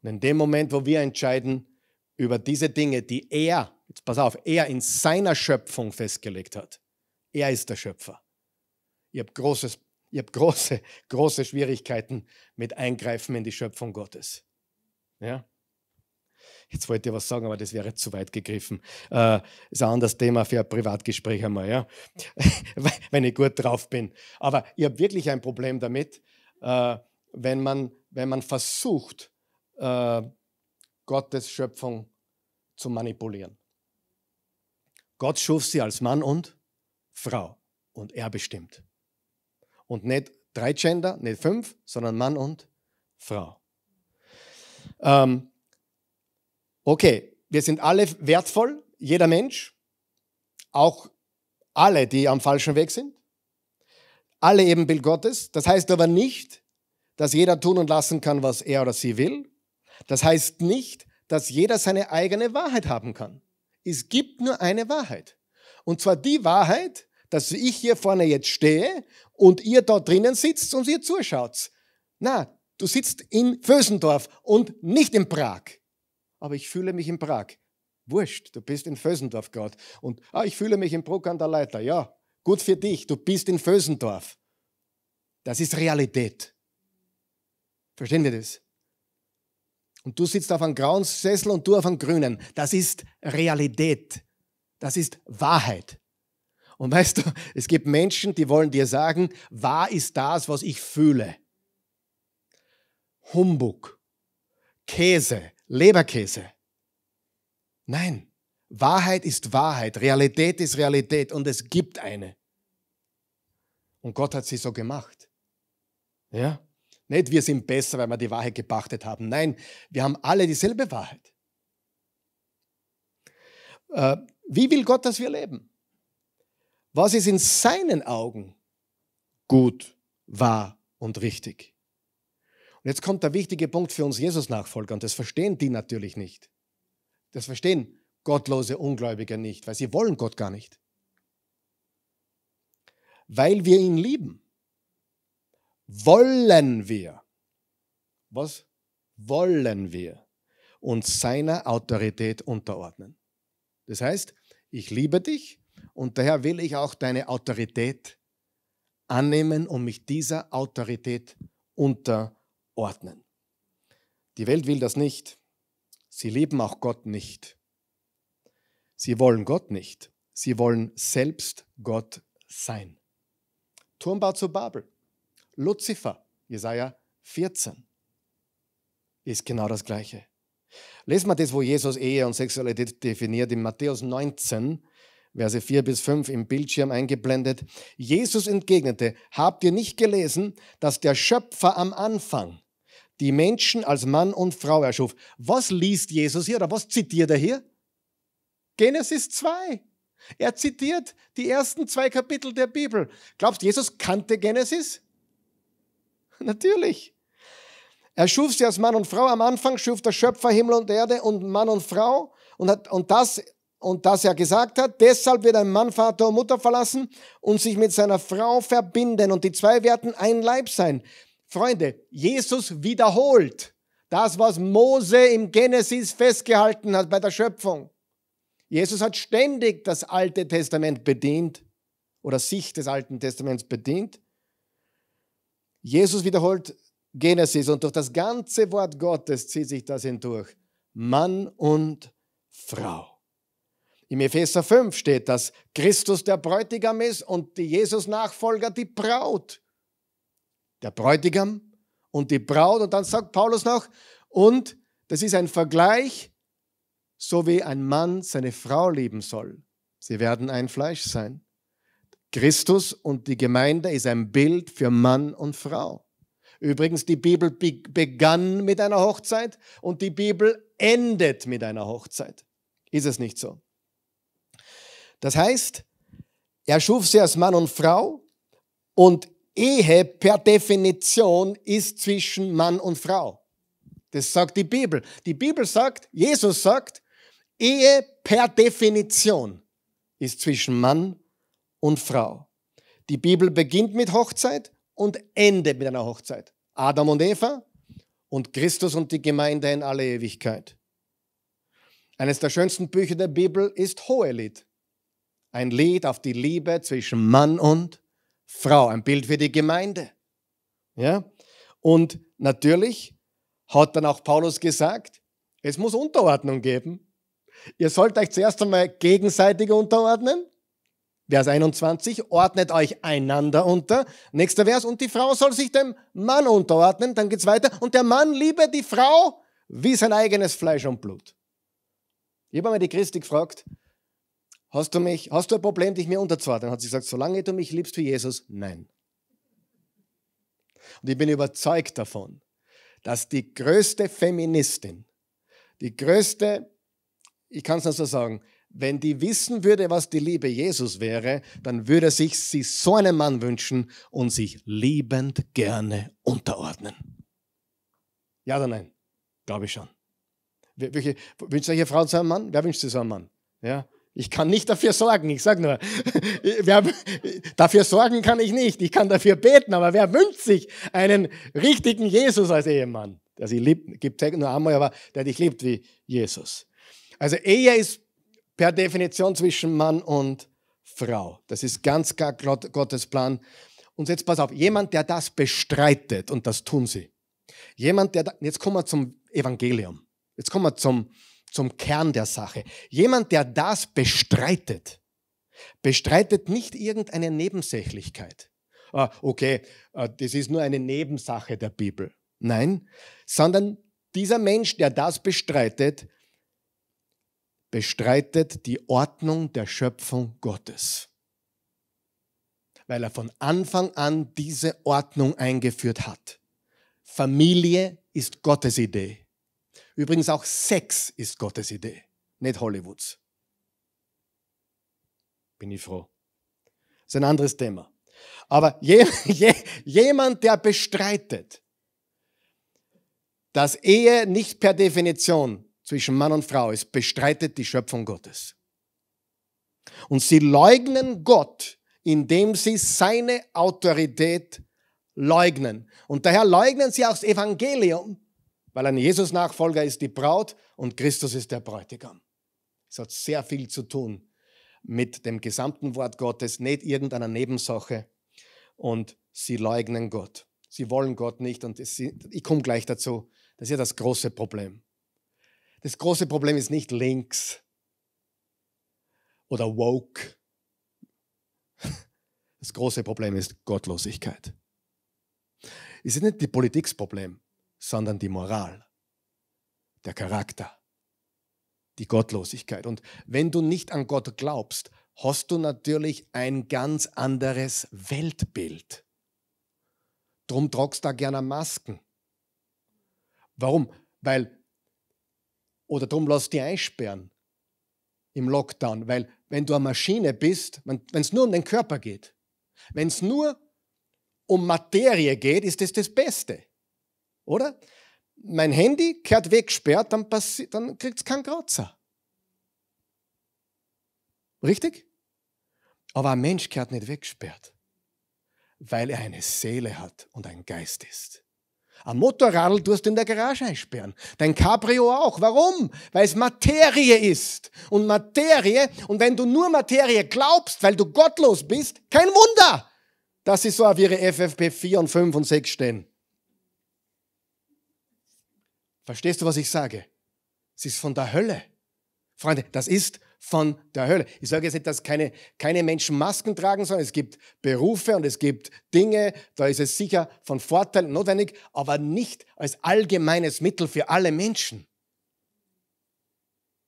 Und in dem Moment, wo wir entscheiden über diese Dinge, die er, jetzt pass auf, er in seiner Schöpfung festgelegt hat, er ist der Schöpfer. Ihr habt, großes, ihr habt große, große Schwierigkeiten mit Eingreifen in die Schöpfung Gottes. Ja? Jetzt wollte ich was sagen, aber das wäre zu weit gegriffen. Äh, ist ein anderes Thema für ein Privatgespräch einmal, ja? wenn ich gut drauf bin. Aber ich habe wirklich ein Problem damit, äh, wenn, man, wenn man versucht, äh, Gottes Schöpfung zu manipulieren. Gott schuf sie als Mann und Frau und er bestimmt. Und nicht drei Gender, nicht fünf, sondern Mann und Frau. Ähm, okay, wir sind alle wertvoll, jeder Mensch, auch alle, die am falschen Weg sind, alle eben Bild Gottes. Das heißt aber nicht, dass jeder tun und lassen kann, was er oder sie will. Das heißt nicht, dass jeder seine eigene Wahrheit haben kann. Es gibt nur eine Wahrheit. Und zwar die Wahrheit, dass ich hier vorne jetzt stehe und ihr dort drinnen sitzt und ihr zuschaut. Na, du sitzt in Vösendorf und nicht in Prag aber ich fühle mich in Prag. Wurscht, du bist in Vösendorf gerade. Und ah, ich fühle mich in Bruck an der Leiter. Ja, gut für dich, du bist in Vösendorf. Das ist Realität. Verstehen wir das? Und du sitzt auf einem grauen Sessel und du auf einem grünen. Das ist Realität. Das ist Wahrheit. Und weißt du, es gibt Menschen, die wollen dir sagen, wahr ist das, was ich fühle. Humbug, Käse, Leberkäse. Nein, Wahrheit ist Wahrheit, Realität ist Realität und es gibt eine. Und Gott hat sie so gemacht. Ja? Nicht wir sind besser, weil wir die Wahrheit gepachtet haben. Nein, wir haben alle dieselbe Wahrheit. Äh, wie will Gott, dass wir leben? Was ist in seinen Augen gut, wahr und richtig? Und jetzt kommt der wichtige Punkt für uns Jesus-Nachfolger und das verstehen die natürlich nicht. Das verstehen gottlose Ungläubige nicht, weil sie wollen Gott gar nicht. Weil wir ihn lieben. Wollen wir. Was wollen wir? Uns seiner Autorität unterordnen. Das heißt, ich liebe dich und daher will ich auch deine Autorität annehmen und mich dieser Autorität unterordnen ordnen. Die Welt will das nicht. Sie lieben auch Gott nicht. Sie wollen Gott nicht. Sie wollen selbst Gott sein. Turmbau zu Babel. Luzifer, Jesaja 14, ist genau das Gleiche. Lesen wir das, wo Jesus Ehe und Sexualität definiert, in Matthäus 19, Verse 4 bis 5 im Bildschirm eingeblendet. Jesus entgegnete, habt ihr nicht gelesen, dass der Schöpfer am Anfang die Menschen als Mann und Frau erschuf. Was liest Jesus hier oder was zitiert er hier? Genesis 2. Er zitiert die ersten zwei Kapitel der Bibel. Glaubst du, Jesus kannte Genesis? Natürlich. Er schuf sie als Mann und Frau. Am Anfang schuf der Schöpfer Himmel und Erde und Mann und Frau. Und, hat, und, das, und das er gesagt hat, deshalb wird ein Mann Vater und Mutter verlassen und sich mit seiner Frau verbinden. Und die zwei werden ein Leib sein. Freunde, Jesus wiederholt das, was Mose im Genesis festgehalten hat bei der Schöpfung. Jesus hat ständig das Alte Testament bedient oder sich des Alten Testaments bedient. Jesus wiederholt Genesis und durch das ganze Wort Gottes zieht sich das hindurch. Mann und Frau. Im Epheser 5 steht, dass Christus der Bräutigam ist und die Jesus-Nachfolger die Braut der Bräutigam und die Braut. Und dann sagt Paulus noch, und das ist ein Vergleich, so wie ein Mann seine Frau lieben soll. Sie werden ein Fleisch sein. Christus und die Gemeinde ist ein Bild für Mann und Frau. Übrigens, die Bibel begann mit einer Hochzeit und die Bibel endet mit einer Hochzeit. Ist es nicht so? Das heißt, er schuf sie als Mann und Frau und Ehe per Definition ist zwischen Mann und Frau. Das sagt die Bibel. Die Bibel sagt, Jesus sagt, Ehe per Definition ist zwischen Mann und Frau. Die Bibel beginnt mit Hochzeit und endet mit einer Hochzeit. Adam und Eva und Christus und die Gemeinde in alle Ewigkeit. Eines der schönsten Bücher der Bibel ist Hohelied. Ein Lied auf die Liebe zwischen Mann und Frau, ein Bild für die Gemeinde. Ja? Und natürlich hat dann auch Paulus gesagt, es muss Unterordnung geben. Ihr sollt euch zuerst einmal gegenseitig unterordnen. Vers 21, ordnet euch einander unter. Nächster Vers, und die Frau soll sich dem Mann unterordnen. Dann geht's weiter. Und der Mann liebe die Frau wie sein eigenes Fleisch und Blut. Ich habe einmal die Christi gefragt, Hast du mich, hast du ein Problem, dich mir unterzuordnen? Hat sie gesagt, solange du mich liebst wie Jesus, nein. Und ich bin überzeugt davon, dass die größte Feministin, die größte, ich kann es nur so sagen, wenn die wissen würde, was die Liebe Jesus wäre, dann würde sich sie so einen Mann wünschen und sich liebend gerne unterordnen. Ja oder nein? Glaube ich schon. Wünscht solche Frau zu einem Mann? Wer wünscht sich so einen Mann? Ja? Ich kann nicht dafür sorgen, ich sage nur, wer, dafür sorgen kann ich nicht, ich kann dafür beten, aber wer wünscht sich einen richtigen Jesus als Ehemann? Der sie liebt, gibt es nur einmal, aber der dich liebt wie Jesus. Also Ehe ist per Definition zwischen Mann und Frau. Das ist ganz klar Gottes Plan. Und jetzt pass auf, jemand, der das bestreitet, und das tun sie. Jemand, der, da, jetzt kommen wir zum Evangelium. Jetzt kommen wir zum, zum Kern der Sache. Jemand, der das bestreitet, bestreitet nicht irgendeine Nebensächlichkeit. Ah, okay, ah, das ist nur eine Nebensache der Bibel. Nein, sondern dieser Mensch, der das bestreitet, bestreitet die Ordnung der Schöpfung Gottes, weil er von Anfang an diese Ordnung eingeführt hat. Familie ist Gottes Idee. Übrigens auch Sex ist Gottes Idee, nicht Hollywoods. Bin ich froh. Das ist ein anderes Thema. Aber je, je, jemand, der bestreitet, dass Ehe nicht per Definition zwischen Mann und Frau ist, bestreitet die Schöpfung Gottes. Und sie leugnen Gott, indem sie seine Autorität leugnen. Und daher leugnen sie auch das Evangelium, weil ein Jesus-Nachfolger ist die Braut und Christus ist der Bräutigam. Es hat sehr viel zu tun mit dem gesamten Wort Gottes, nicht irgendeiner Nebensache. Und sie leugnen Gott. Sie wollen Gott nicht. Und es, ich komme gleich dazu. Das ist ja das große Problem. Das große Problem ist nicht links oder woke. Das große Problem ist Gottlosigkeit. Es ist nicht die Politik's sondern die Moral, der Charakter, die Gottlosigkeit. Und wenn du nicht an Gott glaubst, hast du natürlich ein ganz anderes Weltbild. Drum trockst du da gerne Masken. Warum? Weil, oder drum lass dich einsperren im Lockdown, weil wenn du eine Maschine bist, wenn es nur um den Körper geht, wenn es nur um Materie geht, ist das das Beste. Oder? Mein Handy kehrt weggesperrt, dann, dann kriegt es keinen Kratzer. Richtig? Aber ein Mensch kehrt nicht weggesperrt, weil er eine Seele hat und ein Geist ist. Ein Motorradl tust du in der Garage einsperren. Dein Cabrio auch. Warum? Weil es Materie ist. Und Materie, und wenn du nur Materie glaubst, weil du gottlos bist, kein Wunder, dass sie so auf ihre FFP 4 und 5 und 6 stehen. Verstehst du, was ich sage? Es ist von der Hölle. Freunde, das ist von der Hölle. Ich sage jetzt nicht, dass keine, keine Menschen Masken tragen sollen. Es gibt Berufe und es gibt Dinge, da ist es sicher von Vorteil notwendig, aber nicht als allgemeines Mittel für alle Menschen.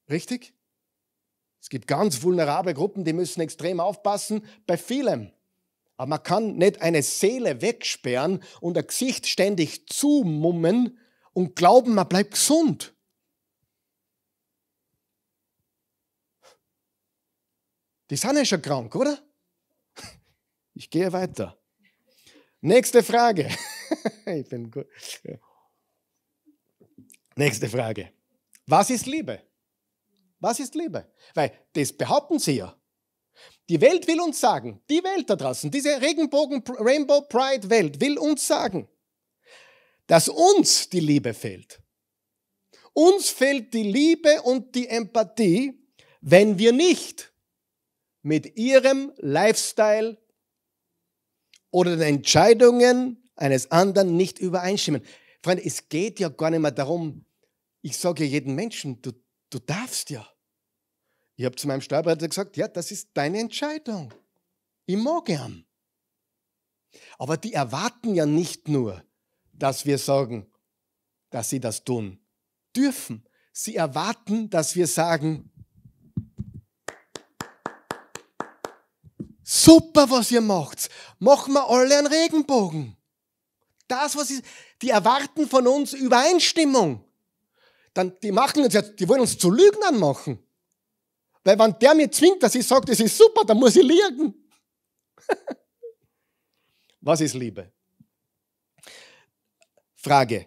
Richtig? Es gibt ganz vulnerable Gruppen, die müssen extrem aufpassen bei vielem. Aber man kann nicht eine Seele wegsperren und ein Gesicht ständig zumummen, und glauben, man bleibt gesund. Die sind ja schon krank, oder? Ich gehe weiter. Nächste Frage. ich bin gut. Nächste Frage. Was ist Liebe? Was ist Liebe? Weil das behaupten sie ja. Die Welt will uns sagen, die Welt da draußen, diese Regenbogen Rainbow Pride Welt will uns sagen, dass uns die Liebe fehlt. Uns fehlt die Liebe und die Empathie, wenn wir nicht mit ihrem Lifestyle oder den Entscheidungen eines anderen nicht übereinstimmen. Freunde, es geht ja gar nicht mehr darum, ich sage ja jedem Menschen, du, du darfst ja. Ich habe zu meinem Steuerberater gesagt, ja, das ist deine Entscheidung. Ich mag ihn. Aber die erwarten ja nicht nur, dass wir sagen, dass sie das tun dürfen. Sie erwarten, dass wir sagen, super, was ihr macht. Machen wir alle einen Regenbogen. Das, was sie, die erwarten von uns Übereinstimmung. Dann, die machen uns jetzt, die wollen uns zu Lügnern machen. Weil wenn der mir zwingt, dass ich sage, das ist super, dann muss ich liegen. was ist Liebe? Frage.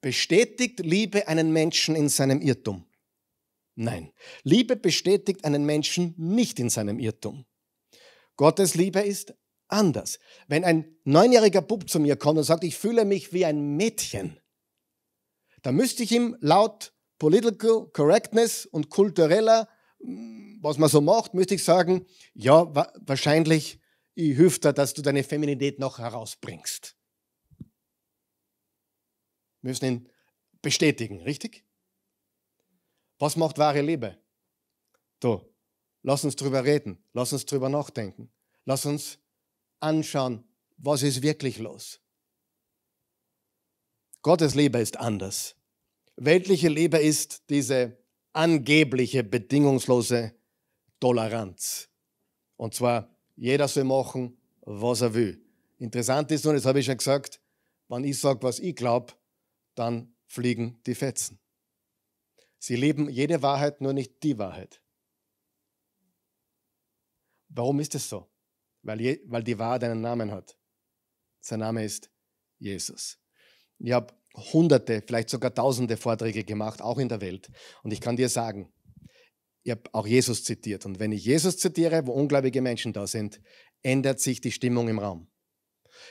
Bestätigt Liebe einen Menschen in seinem Irrtum? Nein. Liebe bestätigt einen Menschen nicht in seinem Irrtum. Gottes Liebe ist anders. Wenn ein neunjähriger Bub zu mir kommt und sagt, ich fühle mich wie ein Mädchen, dann müsste ich ihm laut Political Correctness und kultureller, mm, was man so macht, müsste ich sagen, ja, wahrscheinlich, ich hüfte, dass du deine Feminität noch herausbringst müssen ihn bestätigen, richtig? Was macht wahre Liebe? Du, lass uns drüber reden, lass uns drüber nachdenken, lass uns anschauen, was ist wirklich los. Gottes Liebe ist anders. Weltliche Liebe ist diese angebliche, bedingungslose Toleranz. Und zwar, jeder soll machen, was er will. Interessant ist nun, das habe ich schon gesagt, wenn ich sage, was ich glaube, dann fliegen die Fetzen. Sie leben jede Wahrheit, nur nicht die Wahrheit. Warum ist es so? Weil, je, weil die Wahrheit einen Namen hat. Sein Name ist Jesus. Ich habe hunderte, vielleicht sogar tausende Vorträge gemacht, auch in der Welt. Und ich kann dir sagen, ich habe auch Jesus zitiert. Und wenn ich Jesus zitiere, wo ungläubige Menschen da sind, ändert sich die Stimmung im Raum.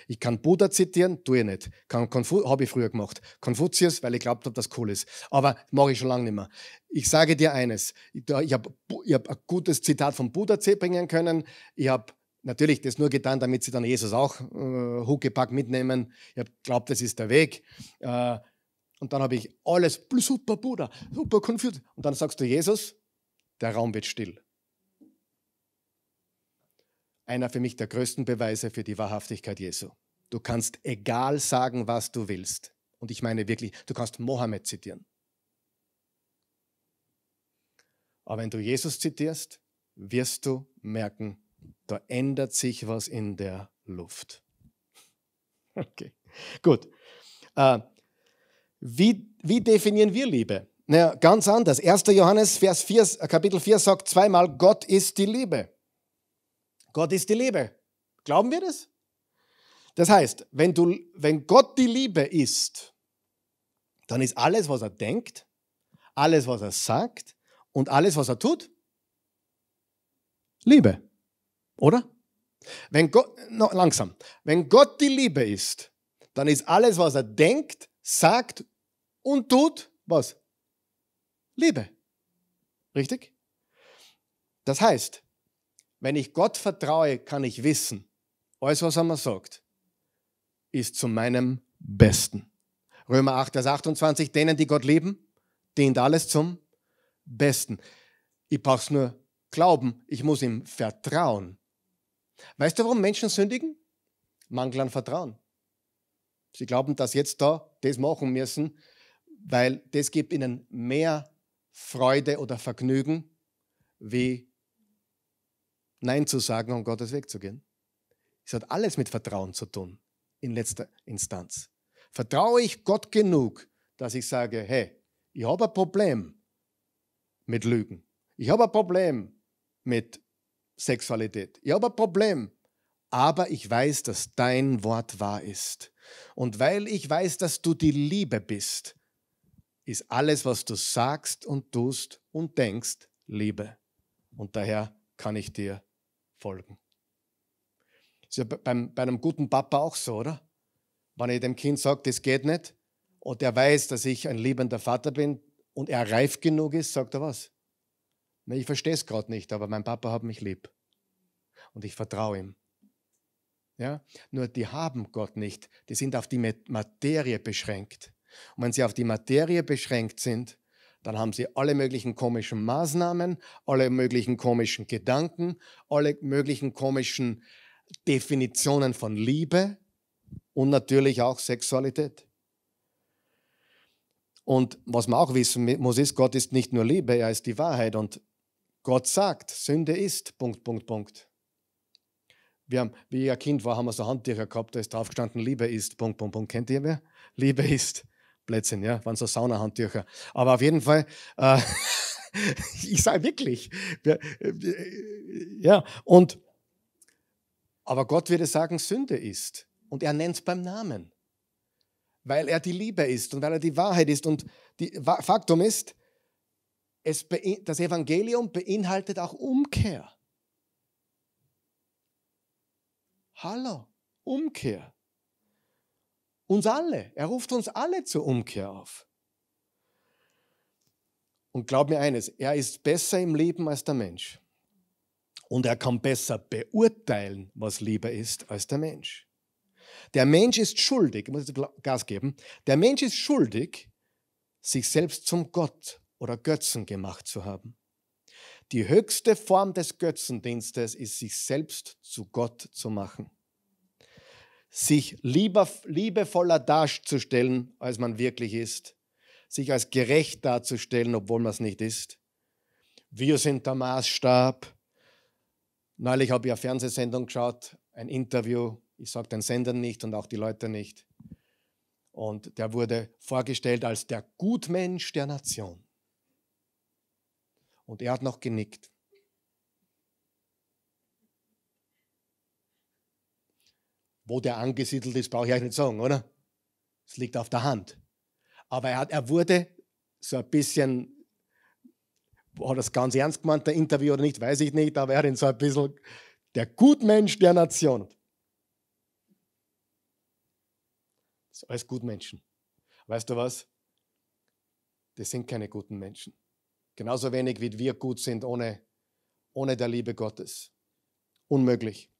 Ich kann Buddha zitieren, tue ich nicht. Habe ich früher gemacht. Konfuzius, weil ich glaubt habe, dass cool ist. Aber mache ich schon lange nicht mehr. Ich sage dir eines. Ich, ich habe hab ein gutes Zitat von Buddha bringen können. Ich habe natürlich das nur getan, damit sie dann Jesus auch äh, Huckepack mitnehmen. Ich habe glaubt, das ist der Weg. Äh, und dann habe ich alles, super Buddha, super Konfuzius. Und dann sagst du Jesus, der Raum wird still einer für mich der größten Beweise für die Wahrhaftigkeit Jesu. Du kannst egal sagen, was du willst. Und ich meine wirklich, du kannst Mohammed zitieren. Aber wenn du Jesus zitierst, wirst du merken, da ändert sich was in der Luft. Okay, gut. Äh, wie, wie definieren wir Liebe? Naja, ganz anders. 1. Johannes Vers 4, Kapitel 4 sagt zweimal, Gott ist die Liebe. Gott ist die Liebe. Glauben wir das? Das heißt, wenn, du, wenn Gott die Liebe ist, dann ist alles, was er denkt, alles, was er sagt und alles, was er tut, Liebe. Oder? Wenn Gott, no, langsam, wenn Gott die Liebe ist, dann ist alles, was er denkt, sagt und tut, was? Liebe. Richtig? Das heißt, wenn ich Gott vertraue, kann ich wissen, alles, was er mir sagt, ist zu meinem Besten. Römer 8, Vers 28, denen, die Gott lieben, dient alles zum Besten. Ich brauche es nur glauben, ich muss ihm vertrauen. Weißt du, warum Menschen sündigen? Mangel an Vertrauen. Sie glauben, dass jetzt da das machen müssen, weil das gibt ihnen mehr Freude oder Vergnügen wie Nein zu sagen, um Gottes Weg zu gehen. Es hat alles mit Vertrauen zu tun, in letzter Instanz. Vertraue ich Gott genug, dass ich sage, hey, ich habe ein Problem mit Lügen. Ich habe ein Problem mit Sexualität. Ich habe ein Problem. Aber ich weiß, dass dein Wort wahr ist. Und weil ich weiß, dass du die Liebe bist, ist alles, was du sagst und tust und denkst, Liebe. Und daher kann ich dir folgen. Das Ist ja beim, bei einem guten Papa auch so, oder? Wenn ich dem Kind sage, das geht nicht, und er weiß, dass ich ein liebender Vater bin und er reif genug ist, sagt er was? Na, ich verstehe es gerade nicht, aber mein Papa hat mich lieb. Und ich vertraue ihm. Ja? Nur die haben Gott nicht. Die sind auf die Materie beschränkt. Und wenn sie auf die Materie beschränkt sind, dann haben sie alle möglichen komischen Maßnahmen, alle möglichen komischen Gedanken, alle möglichen komischen Definitionen von Liebe und natürlich auch Sexualität. Und was man auch wissen muss, ist, Gott ist nicht nur Liebe, er ist die Wahrheit. Und Gott sagt, Sünde ist, Punkt, Punkt, Punkt. Wir haben, wie ich ein Kind war, haben wir so Handtücher gehabt, da ist draufgestanden, Liebe ist, Punkt, Punkt, Punkt. Kennt ihr wer? Liebe ist. Blödsinn, ja, waren so Saunahandtücher. Aber auf jeden Fall, äh, ich sage wirklich, äh, ja, und, aber Gott würde sagen, Sünde ist. Und er nennt es beim Namen, weil er die Liebe ist und weil er die Wahrheit ist. Und die, Faktum ist, es, das Evangelium beinhaltet auch Umkehr. Hallo, Umkehr. Uns alle. Er ruft uns alle zur Umkehr auf. Und glaub mir eines, er ist besser im Leben als der Mensch. Und er kann besser beurteilen, was lieber ist als der Mensch. Der Mensch ist schuldig, ich muss Gas geben, der Mensch ist schuldig, sich selbst zum Gott oder Götzen gemacht zu haben. Die höchste Form des Götzendienstes ist, sich selbst zu Gott zu machen sich lieber, liebevoller darzustellen, als man wirklich ist, sich als gerecht darzustellen, obwohl man es nicht ist. Wir sind der Maßstab. Neulich habe ich eine Fernsehsendung geschaut, ein Interview. Ich sage den Sender nicht und auch die Leute nicht. Und der wurde vorgestellt als der Gutmensch der Nation. Und er hat noch genickt. Wo der angesiedelt ist, brauche ich euch nicht sagen, oder? Es liegt auf der Hand. Aber er, hat, er wurde so ein bisschen, hat das ganz ernst gemeint, der Interview oder nicht, weiß ich nicht, aber er hat ihn so ein bisschen der Gutmensch der Nation. Das sind alles Gutmenschen. Weißt du was? Das sind keine guten Menschen. Genauso wenig wie wir gut sind ohne, ohne der Liebe Gottes. Unmöglich.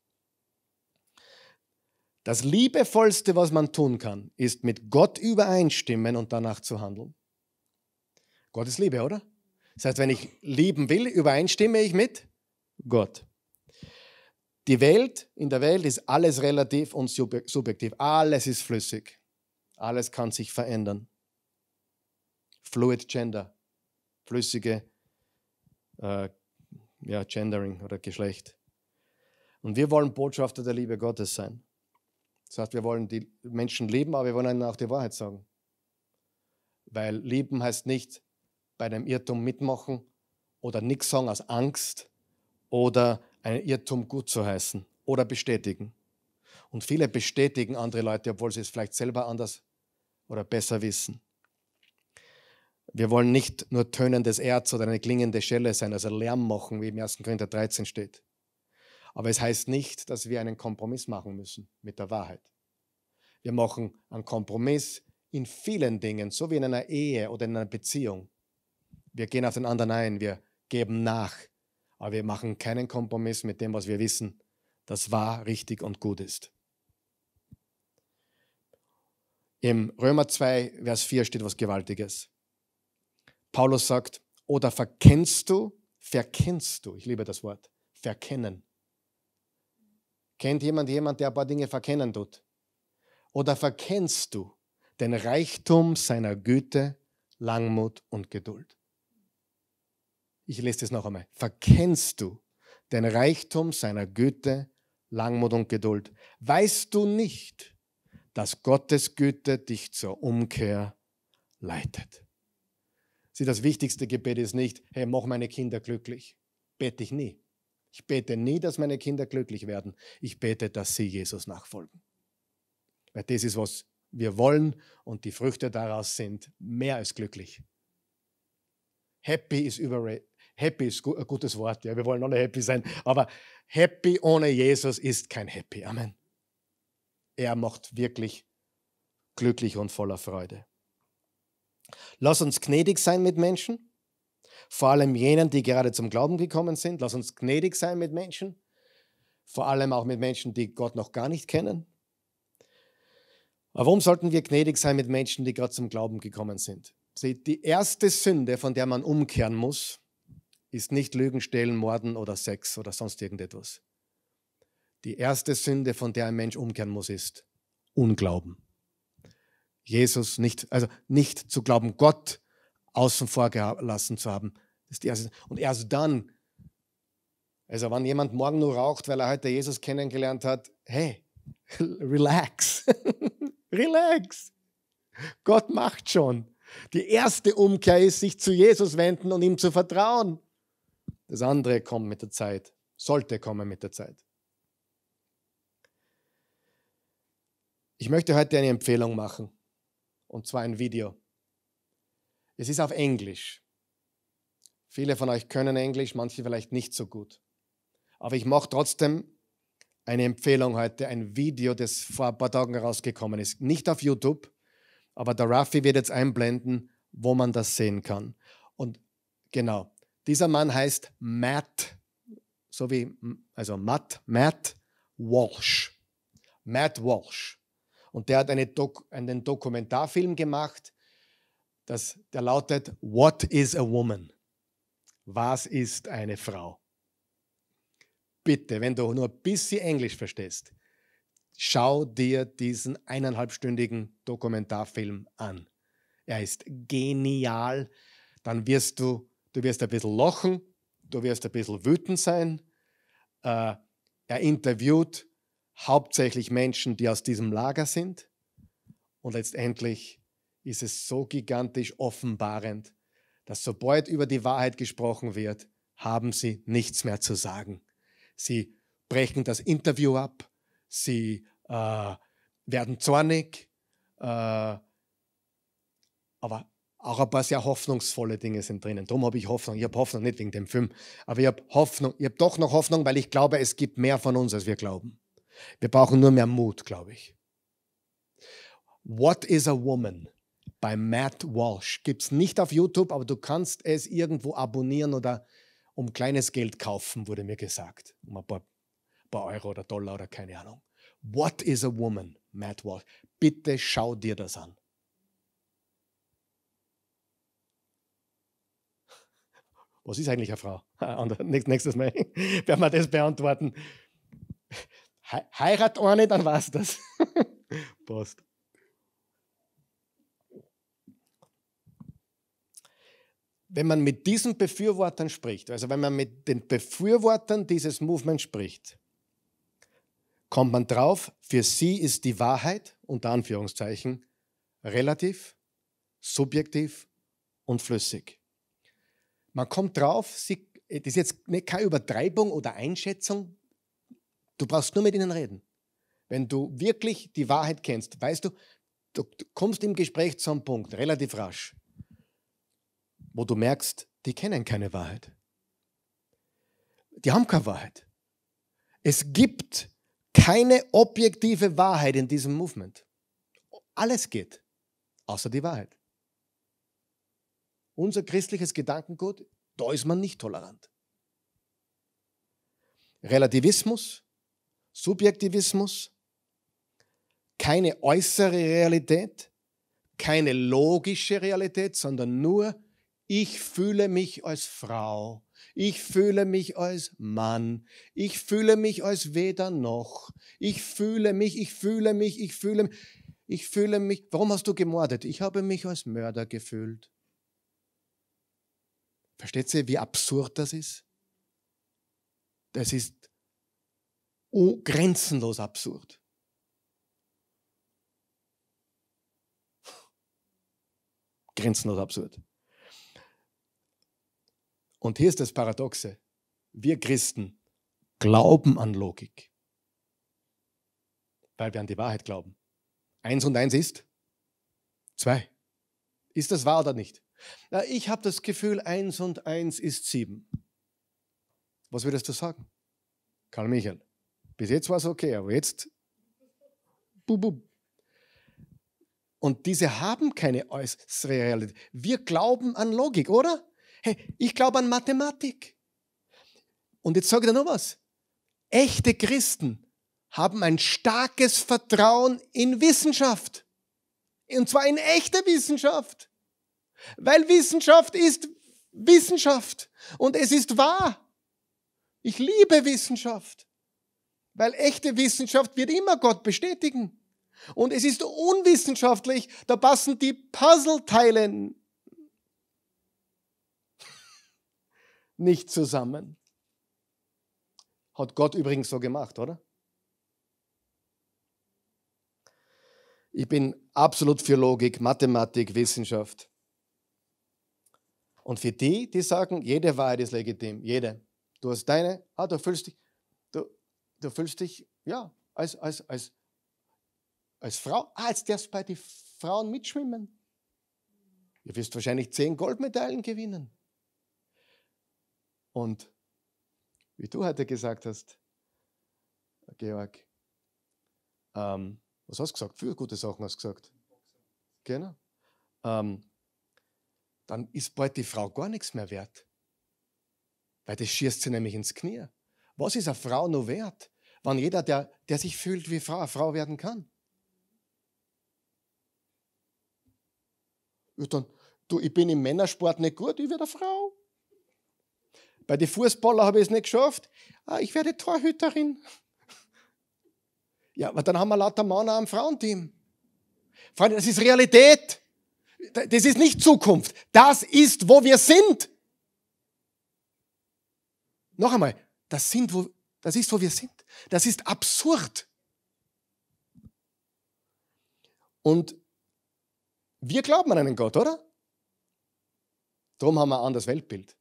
Das Liebevollste, was man tun kann, ist mit Gott übereinstimmen und danach zu handeln. Gott ist Liebe, oder? Das heißt, wenn ich lieben will, übereinstimme ich mit Gott. Die Welt, in der Welt ist alles relativ und subjektiv. Alles ist flüssig. Alles kann sich verändern. Fluid Gender, flüssige äh, ja, Gendering oder Geschlecht. Und wir wollen Botschafter der Liebe Gottes sein. Das heißt, wir wollen die Menschen lieben, aber wir wollen ihnen auch die Wahrheit sagen. Weil lieben heißt nicht bei einem Irrtum mitmachen oder nichts sagen aus Angst oder einen Irrtum gut zu heißen oder bestätigen. Und viele bestätigen andere Leute, obwohl sie es vielleicht selber anders oder besser wissen. Wir wollen nicht nur tönendes Erz oder eine klingende Schelle sein, also Lärm machen, wie im 1. Korinther 13 steht. Aber es heißt nicht, dass wir einen Kompromiss machen müssen mit der Wahrheit. Wir machen einen Kompromiss in vielen Dingen, so wie in einer Ehe oder in einer Beziehung. Wir gehen auf den anderen ein, wir geben nach, aber wir machen keinen Kompromiss mit dem, was wir wissen, das wahr, richtig und gut ist. Im Römer 2, Vers 4 steht was Gewaltiges. Paulus sagt, oder verkennst du, verkennst du, ich liebe das Wort, verkennen. Kennt jemand jemand, der ein paar Dinge verkennen tut? Oder verkennst du den Reichtum seiner Güte, Langmut und Geduld? Ich lese das noch einmal. Verkennst du den Reichtum seiner Güte, Langmut und Geduld? Weißt du nicht, dass Gottes Güte dich zur Umkehr leitet? Sieh, das wichtigste Gebet ist nicht, hey, mach meine Kinder glücklich. Bete ich nie. Ich bete nie, dass meine Kinder glücklich werden. Ich bete, dass sie Jesus nachfolgen. Weil das ist, was wir wollen und die Früchte daraus sind mehr als glücklich. Happy ist über Happy ist ein gutes Wort, ja, wir wollen alle happy sein, aber happy ohne Jesus ist kein happy. Amen. Er macht wirklich glücklich und voller Freude. Lass uns gnädig sein mit Menschen vor allem jenen, die gerade zum Glauben gekommen sind. Lass uns gnädig sein mit Menschen, vor allem auch mit Menschen, die Gott noch gar nicht kennen. Aber warum sollten wir gnädig sein mit Menschen, die gerade zum Glauben gekommen sind? Sie, die erste Sünde, von der man umkehren muss, ist nicht Lügen, Stehlen, Morden oder Sex oder sonst irgendetwas. Die erste Sünde, von der ein Mensch umkehren muss, ist Unglauben. Jesus nicht, also nicht zu glauben, Gott außen vor gelassen zu haben, das ist erste. Und erst dann, also wenn jemand morgen nur raucht, weil er heute Jesus kennengelernt hat, hey, relax. relax. Gott macht schon. Die erste Umkehr ist, sich zu Jesus wenden und ihm zu vertrauen. Das andere kommt mit der Zeit, sollte kommen mit der Zeit. Ich möchte heute eine Empfehlung machen, und zwar ein Video. Es ist auf Englisch. Viele von euch können Englisch, manche vielleicht nicht so gut. Aber ich mache trotzdem eine Empfehlung heute, ein Video, das vor ein paar Tagen rausgekommen ist. Nicht auf YouTube, aber der Raffi wird jetzt einblenden, wo man das sehen kann. Und genau, dieser Mann heißt Matt, so wie, also Matt, Matt Walsh. Matt Walsh. Und der hat eine Dok einen Dokumentarfilm gemacht, das, der lautet What is a Woman? Was ist eine Frau? Bitte, wenn du nur ein bisschen Englisch verstehst, schau dir diesen eineinhalbstündigen Dokumentarfilm an. Er ist genial. Dann wirst du, du wirst ein bisschen lochen, du wirst ein bisschen wütend sein. Äh, er interviewt hauptsächlich Menschen, die aus diesem Lager sind. Und letztendlich ist es so gigantisch offenbarend, dass sobald über die Wahrheit gesprochen wird, haben sie nichts mehr zu sagen. Sie brechen das Interview ab, sie äh, werden zornig, äh, aber auch ein paar sehr hoffnungsvolle Dinge sind drinnen. Darum habe ich Hoffnung. Ich habe Hoffnung nicht wegen dem Film, aber ich habe Hoffnung. Ich habe doch noch Hoffnung, weil ich glaube, es gibt mehr von uns, als wir glauben. Wir brauchen nur mehr Mut, glaube ich. What is a woman? bei Matt Walsh. Gibt es nicht auf YouTube, aber du kannst es irgendwo abonnieren oder um kleines Geld kaufen, wurde mir gesagt. Um ein paar, paar Euro oder Dollar oder keine Ahnung. What is a Woman? Matt Walsh. Bitte schau dir das an. Was ist eigentlich eine Frau? Nächstes Mal werden wir das beantworten. He heirat ohne, dann war's das. Passt. wenn man mit diesen Befürwortern spricht, also wenn man mit den Befürwortern dieses Movement spricht, kommt man drauf, für sie ist die Wahrheit, unter Anführungszeichen, relativ, subjektiv und flüssig. Man kommt drauf, sie, das ist jetzt keine Übertreibung oder Einschätzung, du brauchst nur mit ihnen reden. Wenn du wirklich die Wahrheit kennst, weißt du, du kommst im Gespräch zum Punkt relativ rasch wo du merkst, die kennen keine Wahrheit. Die haben keine Wahrheit. Es gibt keine objektive Wahrheit in diesem Movement. Alles geht, außer die Wahrheit. Unser christliches Gedankengut, da ist man nicht tolerant. Relativismus, Subjektivismus, keine äußere Realität, keine logische Realität, sondern nur ich fühle mich als Frau. Ich fühle mich als Mann. Ich fühle mich als weder noch. Ich fühle mich, ich fühle mich, ich fühle mich. Ich fühle mich. Warum hast du gemordet? Ich habe mich als Mörder gefühlt. Versteht ihr, wie absurd das ist? Das ist grenzenlos absurd. Grenzenlos absurd. Und hier ist das Paradoxe. Wir Christen glauben an Logik, weil wir an die Wahrheit glauben. Eins und eins ist zwei. Ist das wahr oder nicht? Na, ich habe das Gefühl, eins und eins ist sieben. Was würdest du sagen? Karl Michael, bis jetzt war es okay, aber jetzt. Bub, bub. Und diese haben keine äußere Realität. Wir glauben an Logik, oder? Hey, ich glaube an Mathematik. Und jetzt sage ich dir noch was. Echte Christen haben ein starkes Vertrauen in Wissenschaft. Und zwar in echte Wissenschaft. Weil Wissenschaft ist Wissenschaft und es ist wahr. Ich liebe Wissenschaft, weil echte Wissenschaft wird immer Gott bestätigen. Und es ist unwissenschaftlich, da passen die Puzzleteile nicht zusammen. Hat Gott übrigens so gemacht, oder? Ich bin absolut für Logik, Mathematik, Wissenschaft. Und für die, die sagen, jede Wahrheit ist legitim, jede. Du hast deine, ah, du fühlst dich, du, du fühlst dich, ja, als, als, als, als Frau, ah, jetzt darfst bei den Frauen mitschwimmen. Ihr wirst wahrscheinlich zehn Goldmedaillen gewinnen. Und wie du heute gesagt hast, Georg, ähm, was hast du gesagt? Viele gute Sachen hast du gesagt. Genau. Ähm, dann ist bald die Frau gar nichts mehr wert. Weil das schießt sie nämlich ins Knie. Was ist eine Frau nur wert, wenn jeder, der, der sich fühlt wie Frau, eine Frau werden kann? Ja, dann, du, ich bin im Männersport nicht gut, ich werde eine Frau. Bei den Fußballer habe ich es nicht geschafft. Ah, ich werde Torhüterin. Ja, aber dann haben wir lauter Männer am Frauenteam. Freunde, das ist Realität. Das ist nicht Zukunft. Das ist, wo wir sind. Noch einmal, das, sind, wo, das ist, wo wir sind. Das ist absurd. Und wir glauben an einen Gott, oder? Darum haben wir ein anderes Weltbild.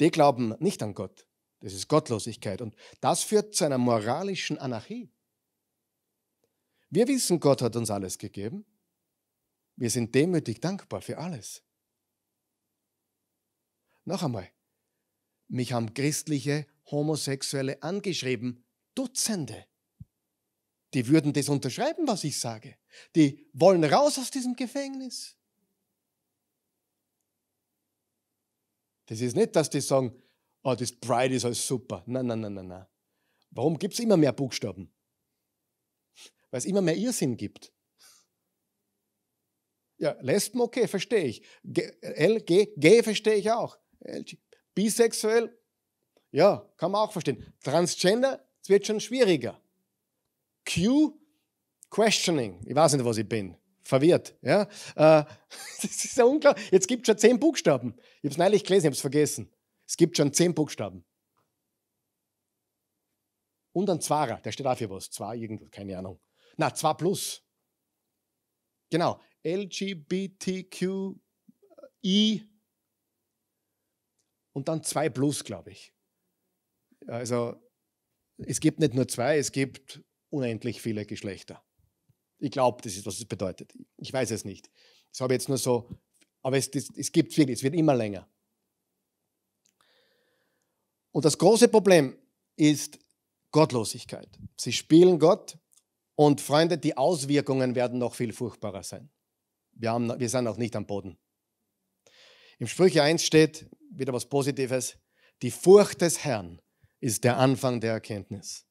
Die glauben nicht an Gott. Das ist Gottlosigkeit. Und das führt zu einer moralischen Anarchie. Wir wissen, Gott hat uns alles gegeben. Wir sind demütig dankbar für alles. Noch einmal, mich haben christliche Homosexuelle angeschrieben, Dutzende. Die würden das unterschreiben, was ich sage. Die wollen raus aus diesem Gefängnis. Das ist nicht, dass die sagen, oh, das Pride ist alles super. Nein, nein, nein, nein, nein. Warum gibt es immer mehr Buchstaben? Weil es immer mehr Irrsinn gibt. Ja, Lesben, okay, verstehe ich. L, G, G verstehe ich auch. L, G, bisexuell, ja, kann man auch verstehen. Transgender, es wird schon schwieriger. Q, questioning. Ich weiß nicht, was ich bin verwirrt. Ja? Äh, das ist ja unglaublich. Jetzt gibt es schon zehn Buchstaben. Ich habe es neulich gelesen, ich habe es vergessen. Es gibt schon zehn Buchstaben. Und ein Zwarer, der steht auch für was. Zwar irgendwas, keine Ahnung. Na, zwei plus. Genau. LGBTQI und dann zwei plus, glaube ich. Also es gibt nicht nur zwei, es gibt unendlich viele Geschlechter. Ich glaube, das ist, was es bedeutet. Ich weiß es nicht. Das habe ich jetzt nur so, aber es, das, es gibt wirklich, es wird immer länger. Und das große Problem ist Gottlosigkeit. Sie spielen Gott und Freunde, die Auswirkungen werden noch viel furchtbarer sein. Wir, haben, wir sind noch nicht am Boden. Im Sprüche 1 steht wieder was Positives. Die Furcht des Herrn ist der Anfang der Erkenntnis.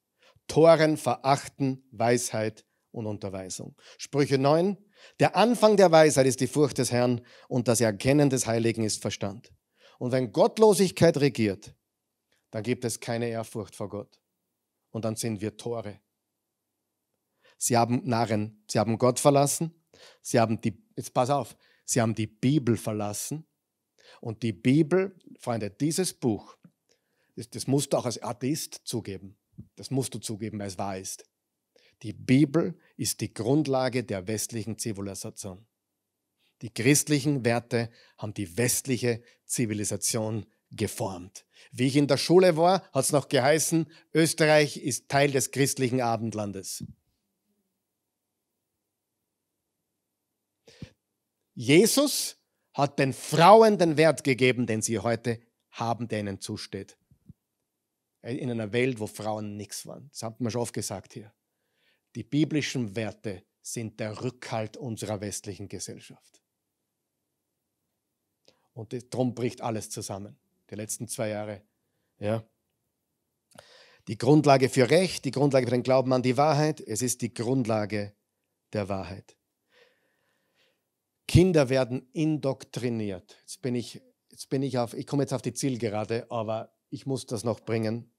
Toren verachten Weisheit und Unterweisung. Sprüche 9. Der Anfang der Weisheit ist die Furcht des Herrn und das Erkennen des Heiligen ist Verstand. Und wenn Gottlosigkeit regiert, dann gibt es keine Ehrfurcht vor Gott. Und dann sind wir Tore. Sie haben Narren, sie haben Gott verlassen, sie haben die, jetzt pass auf, sie haben die Bibel verlassen. Und die Bibel, Freunde, dieses Buch, das, das musst du auch als Atheist zugeben. Das musst du zugeben, weil es wahr ist. Die Bibel ist die Grundlage der westlichen Zivilisation. Die christlichen Werte haben die westliche Zivilisation geformt. Wie ich in der Schule war, hat es noch geheißen, Österreich ist Teil des christlichen Abendlandes. Jesus hat den Frauen den Wert gegeben, den sie heute haben, der ihnen zusteht. In einer Welt, wo Frauen nichts waren. Das hat man schon oft gesagt hier. Die biblischen Werte sind der Rückhalt unserer westlichen Gesellschaft. Und darum bricht alles zusammen. Die letzten zwei Jahre. Ja. Die Grundlage für Recht, die Grundlage für den Glauben an die Wahrheit, es ist die Grundlage der Wahrheit. Kinder werden indoktriniert. Jetzt bin ich, jetzt bin ich auf, ich komme jetzt auf die Zielgerade, aber ich muss das noch bringen.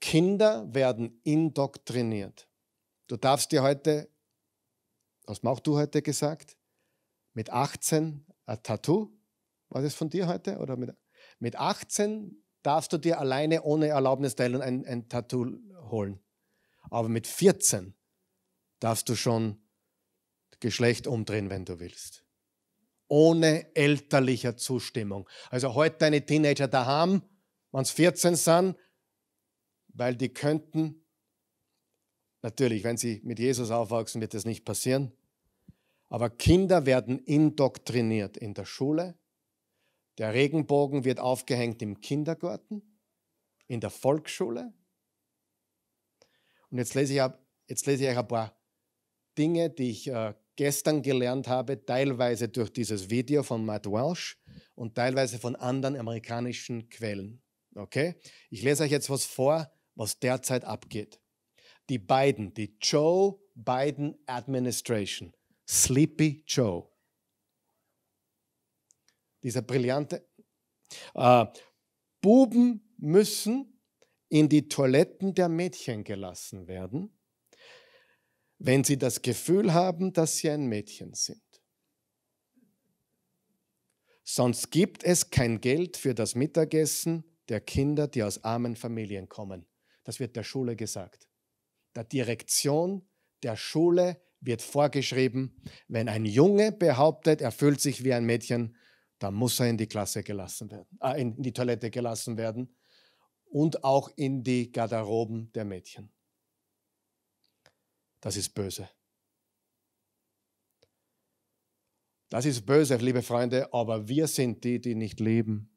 Kinder werden indoktriniert. Du darfst dir heute, hast mir auch du heute gesagt, mit 18 ein Tattoo, war das von dir heute? Oder mit, mit 18 darfst du dir alleine ohne Erlaubnis teilen ein, ein Tattoo holen. Aber mit 14 darfst du schon Geschlecht umdrehen, wenn du willst. Ohne elterlicher Zustimmung. Also heute halt deine Teenager daheim, wenn sie 14 sind, weil die könnten Natürlich, wenn sie mit Jesus aufwachsen, wird das nicht passieren. Aber Kinder werden indoktriniert in der Schule. Der Regenbogen wird aufgehängt im Kindergarten, in der Volksschule. Und jetzt lese ich, jetzt lese ich euch ein paar Dinge, die ich äh, gestern gelernt habe, teilweise durch dieses Video von Matt Welsh und teilweise von anderen amerikanischen Quellen. Okay? Ich lese euch jetzt was vor, was derzeit abgeht die Biden, die Joe Biden Administration, Sleepy Joe. Dieser brillante. Äh, Buben müssen in die Toiletten der Mädchen gelassen werden, wenn sie das Gefühl haben, dass sie ein Mädchen sind. Sonst gibt es kein Geld für das Mittagessen der Kinder, die aus armen Familien kommen. Das wird der Schule gesagt der Direktion der Schule wird vorgeschrieben, wenn ein Junge behauptet, er fühlt sich wie ein Mädchen, dann muss er in die Klasse gelassen werden, äh, in die Toilette gelassen werden und auch in die Garderoben der Mädchen. Das ist böse. Das ist böse, liebe Freunde, aber wir sind die, die nicht leben.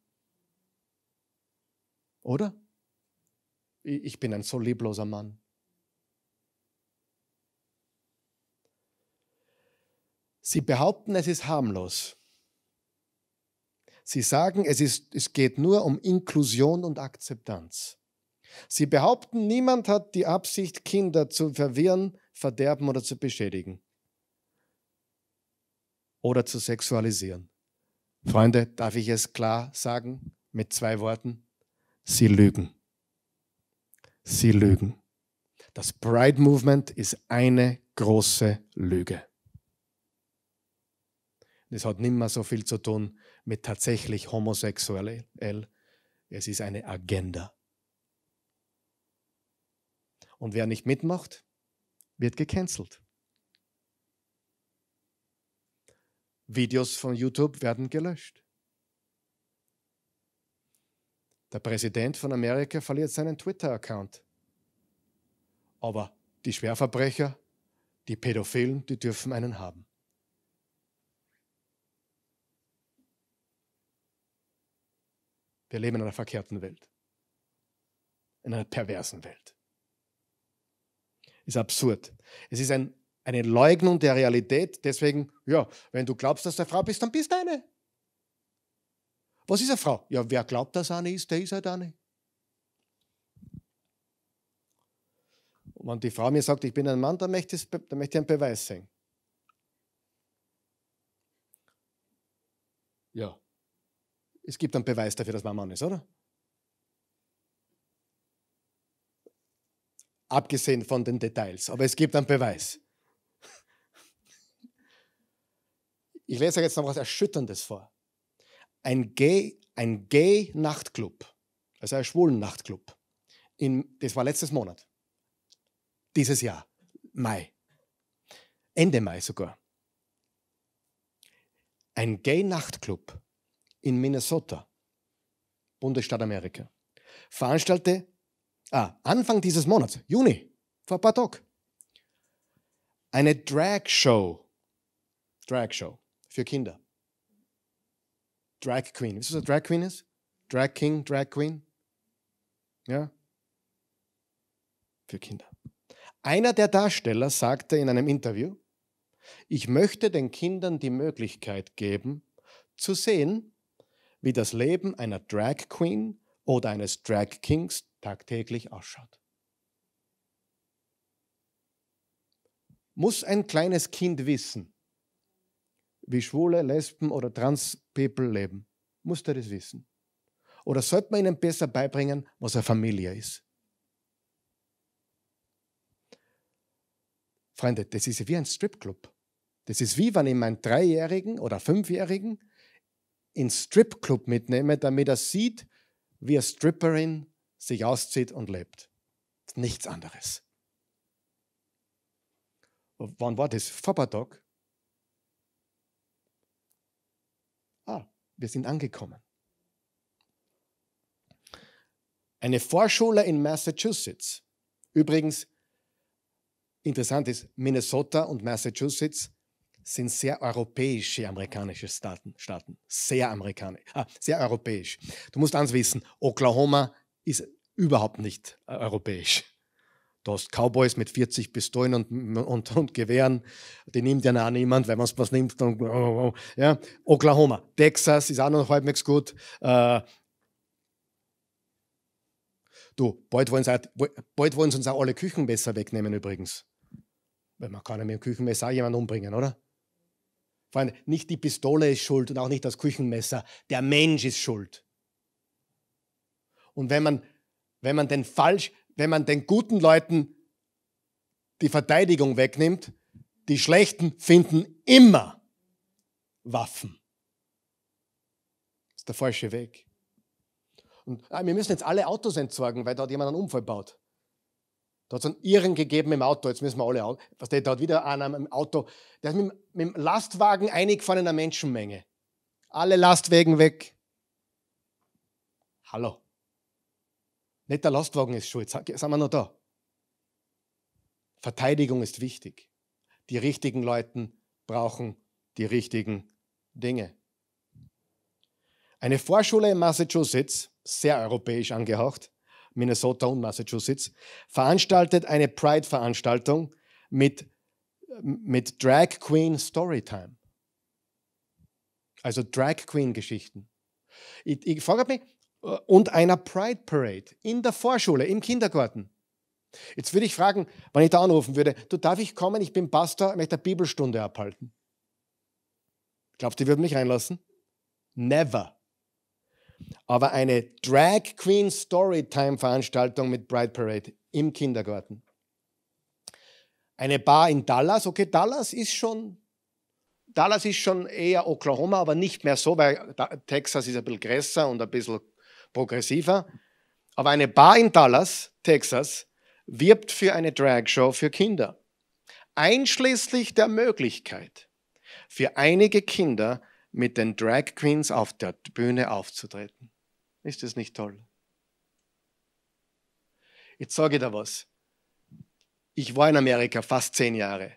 Oder? Ich bin ein so liebloser Mann. Sie behaupten, es ist harmlos. Sie sagen, es, ist, es geht nur um Inklusion und Akzeptanz. Sie behaupten, niemand hat die Absicht, Kinder zu verwirren, verderben oder zu beschädigen. Oder zu sexualisieren. Freunde, darf ich es klar sagen mit zwei Worten? Sie lügen. Sie lügen. Das Pride Movement ist eine große Lüge. Es hat nicht mehr so viel zu tun mit tatsächlich homosexuell. Es ist eine Agenda. Und wer nicht mitmacht, wird gecancelt. Videos von YouTube werden gelöscht. Der Präsident von Amerika verliert seinen Twitter-Account. Aber die Schwerverbrecher, die Pädophilen, die dürfen einen haben. Wir leben in einer verkehrten Welt. In einer perversen Welt. Ist absurd. Es ist ein, eine Leugnung der Realität. Deswegen, ja, wenn du glaubst, dass du eine Frau bist, dann bist du eine. Was ist eine Frau? Ja, wer glaubt, dass eine ist, der ist halt eine. Und wenn die Frau mir sagt, ich bin ein Mann, dann möchte ich, dann möchte ich einen Beweis sehen. Ja, es gibt einen Beweis dafür, dass man Mann ist, oder? Abgesehen von den Details, aber es gibt einen Beweis. Ich lese euch jetzt noch was Erschütterndes vor. Ein Gay-Nachtclub, Gay also ein Schwulen-Nachtclub, das war letztes Monat, dieses Jahr, Mai, Ende Mai sogar. Ein Gay-Nachtclub in Minnesota, Bundesstaat Amerika, veranstaltete ah, Anfang dieses Monats, Juni, vor ein paar Tagen, eine Drag Show. Drag Show für Kinder. Drag Queen. Wisst ihr, was Drag Queen ist? Drag King, Drag Queen. Ja? Für Kinder. Einer der Darsteller sagte in einem Interview, ich möchte den Kindern die Möglichkeit geben, zu sehen, wie das Leben einer Drag Queen oder eines Drag Kings tagtäglich ausschaut. Muss ein kleines Kind wissen, wie schwule, Lesben oder Trans-People leben? Muss er das wissen? Oder sollte man ihnen besser beibringen, was eine Familie ist? Freunde, das ist wie ein Stripclub. Das ist wie, wenn ich meinen Dreijährigen oder Fünfjährigen ins Stripclub mitnehmen, damit er sieht, wie eine Stripperin sich auszieht und lebt. Nichts anderes. Wann war das? Vorpartag? Ah, wir sind angekommen. Eine Vorschule in Massachusetts. Übrigens, interessant ist, Minnesota und Massachusetts sind sehr europäische amerikanische Staaten. Staaten. Sehr amerikanisch, ah, sehr europäisch. Du musst eins wissen, Oklahoma ist überhaupt nicht äh, europäisch. Du hast Cowboys mit 40 Pistolen und, und, und Gewehren, die nimmt ja nah niemand, wenn man was nimmt. Dann, oh, oh, oh, ja. Oklahoma, Texas ist auch noch halbwegs gut. Äh, du, bald wollen, sie, bald wollen sie uns auch alle Küchenmesser wegnehmen übrigens. Weil man kann ja mit dem Küchenmesser auch jemanden umbringen, oder? Vor allem nicht die Pistole ist schuld und auch nicht das Küchenmesser. Der Mensch ist schuld. Und wenn man, wenn man den falsch, wenn man den guten Leuten die Verteidigung wegnimmt, die Schlechten finden immer Waffen. Das ist der falsche Weg. Und ah, wir müssen jetzt alle Autos entsorgen, weil dort jemand einen Unfall baut. Da hat es einen Irren gegeben im Auto. Jetzt müssen wir alle auf. Was der, da hat wieder einer im Auto. Der ist mit, mit dem Lastwagen eingefahren in einer Menschenmenge. Alle Lastwagen weg. Hallo. Nicht der Lastwagen ist schuld. Sind wir noch da? Verteidigung ist wichtig. Die richtigen Leute brauchen die richtigen Dinge. Eine Vorschule in Massachusetts, sehr europäisch angehaucht, Minnesota und Massachusetts, veranstaltet eine Pride-Veranstaltung mit, mit Drag Queen Storytime. Also Drag Queen-Geschichten. Ich, ich frage mich, äh, und einer Pride Parade in der Vorschule, im Kindergarten. Jetzt würde ich fragen, wenn ich da anrufen würde, du darf ich kommen, ich bin Pastor, möchte eine Bibelstunde abhalten. Glaubt ihr, würden mich reinlassen? Never aber eine Drag Queen Storytime Veranstaltung mit Bride Parade im Kindergarten. Eine Bar in Dallas, okay, Dallas ist schon Dallas ist schon eher Oklahoma, aber nicht mehr so, weil Texas ist ein bisschen größer und ein bisschen progressiver. Aber eine Bar in Dallas, Texas, wirbt für eine Drag Show für Kinder. Einschließlich der Möglichkeit, für einige Kinder mit den Drag Queens auf der Bühne aufzutreten. Ist das nicht toll? Jetzt sage ich dir was. Ich war in Amerika fast zehn Jahre.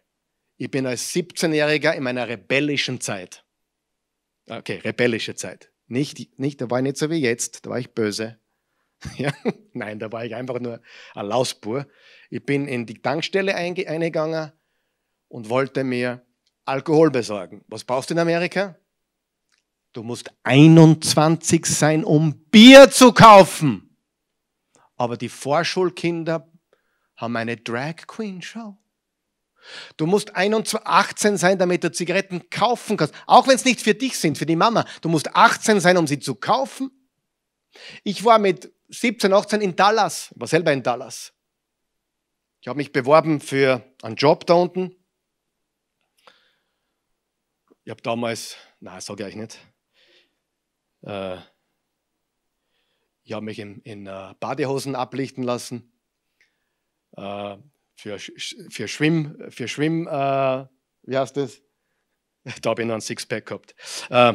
Ich bin als 17-Jähriger in meiner rebellischen Zeit. Okay, rebellische Zeit. Nicht, nicht, da war ich nicht so wie jetzt, da war ich böse. Ja, nein, da war ich einfach nur ein Lausbur. Ich bin in die Tankstelle eingegangen und wollte mir Alkohol besorgen. Was brauchst du in Amerika? Du musst 21 sein, um Bier zu kaufen. Aber die Vorschulkinder haben eine Drag Queen Show. Du musst 18 sein, damit du Zigaretten kaufen kannst. Auch wenn es nicht für dich sind, für die Mama. Du musst 18 sein, um sie zu kaufen. Ich war mit 17, 18 in Dallas. Ich war selber in Dallas. Ich habe mich beworben für einen Job da unten. Ich habe damals, nein, sage ich euch nicht, äh, ich habe mich in, in äh, Badehosen ablichten lassen äh, für, für Schwimm, für Schwimm, äh, wie heißt das? Da habe ich noch ein Sixpack gehabt. Äh,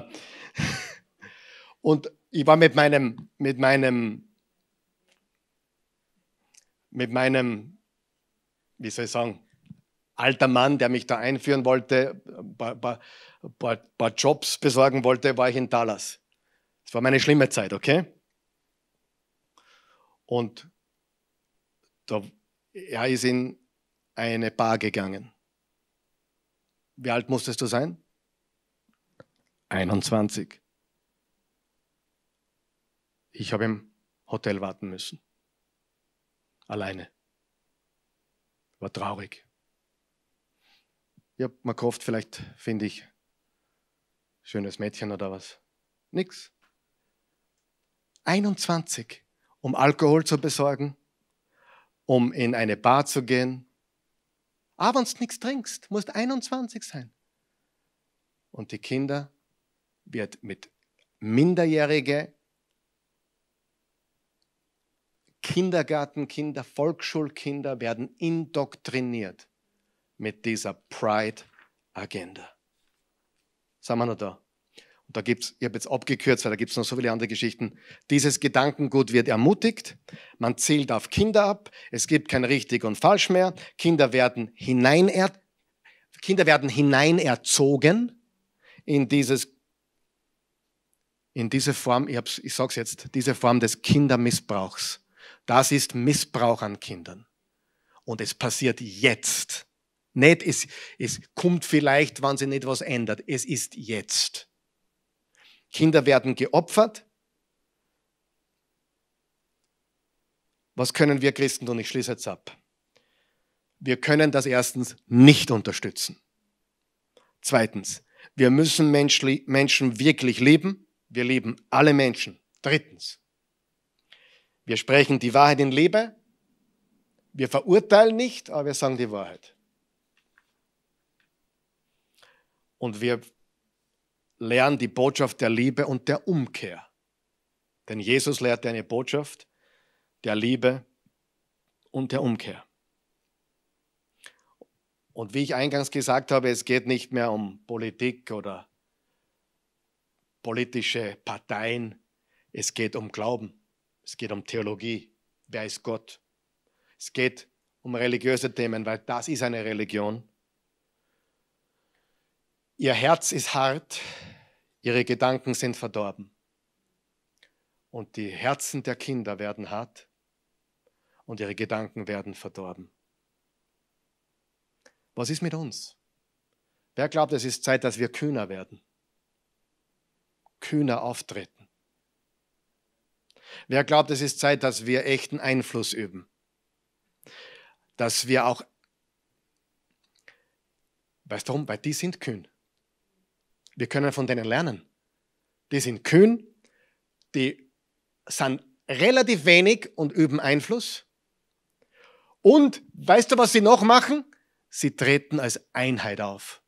und ich war mit meinem, mit meinem, mit meinem, wie soll ich sagen, alter Mann, der mich da einführen wollte, ein paar, paar, paar Jobs besorgen wollte, war ich in Dallas. Es war meine schlimme Zeit, okay? Und da, er ist in eine Bar gegangen. Wie alt musstest du sein? 21. Ich habe im Hotel warten müssen. Alleine. War traurig. Ja, man mir vielleicht finde ich schönes Mädchen oder was. Nix. 21, um Alkohol zu besorgen, um in eine Bar zu gehen. Abends nichts trinkst, musst 21 sein. Und die Kinder wird mit Minderjährige, Kindergartenkinder, Volksschulkinder werden indoktriniert mit dieser Pride-Agenda. Sagen wir noch da? da gibt's, ich habe jetzt abgekürzt, weil da gibt's noch so viele andere Geschichten, dieses Gedankengut wird ermutigt, man zählt auf Kinder ab, es gibt kein richtig und falsch mehr, Kinder werden, hineiner, Kinder werden hineinerzogen in dieses in diese Form, ich, hab's, ich sage es jetzt, diese Form des Kindermissbrauchs. Das ist Missbrauch an Kindern. Und es passiert jetzt. Nicht, es, es kommt vielleicht, wenn sich nicht was ändert. Es ist jetzt. Kinder werden geopfert. Was können wir Christen tun? Ich schließe jetzt ab. Wir können das erstens nicht unterstützen. Zweitens, wir müssen Menschen wirklich lieben. Wir lieben alle Menschen. Drittens, wir sprechen die Wahrheit in Liebe. Wir verurteilen nicht, aber wir sagen die Wahrheit. Und wir lernen die Botschaft der Liebe und der Umkehr. Denn Jesus lehrt eine Botschaft der Liebe und der Umkehr. Und wie ich eingangs gesagt habe, es geht nicht mehr um Politik oder politische Parteien. Es geht um Glauben. Es geht um Theologie. Wer ist Gott? Es geht um religiöse Themen, weil das ist eine Religion. Ihr Herz ist hart, Ihre Gedanken sind verdorben. Und die Herzen der Kinder werden hart und ihre Gedanken werden verdorben. Was ist mit uns? Wer glaubt, es ist Zeit, dass wir kühner werden? Kühner auftreten. Wer glaubt, es ist Zeit, dass wir echten Einfluss üben? Dass wir auch, weißt du warum? Weil die sind kühn. Wir können von denen lernen. Die sind kühn, die sind relativ wenig und üben Einfluss. Und weißt du, was sie noch machen? Sie treten als Einheit auf.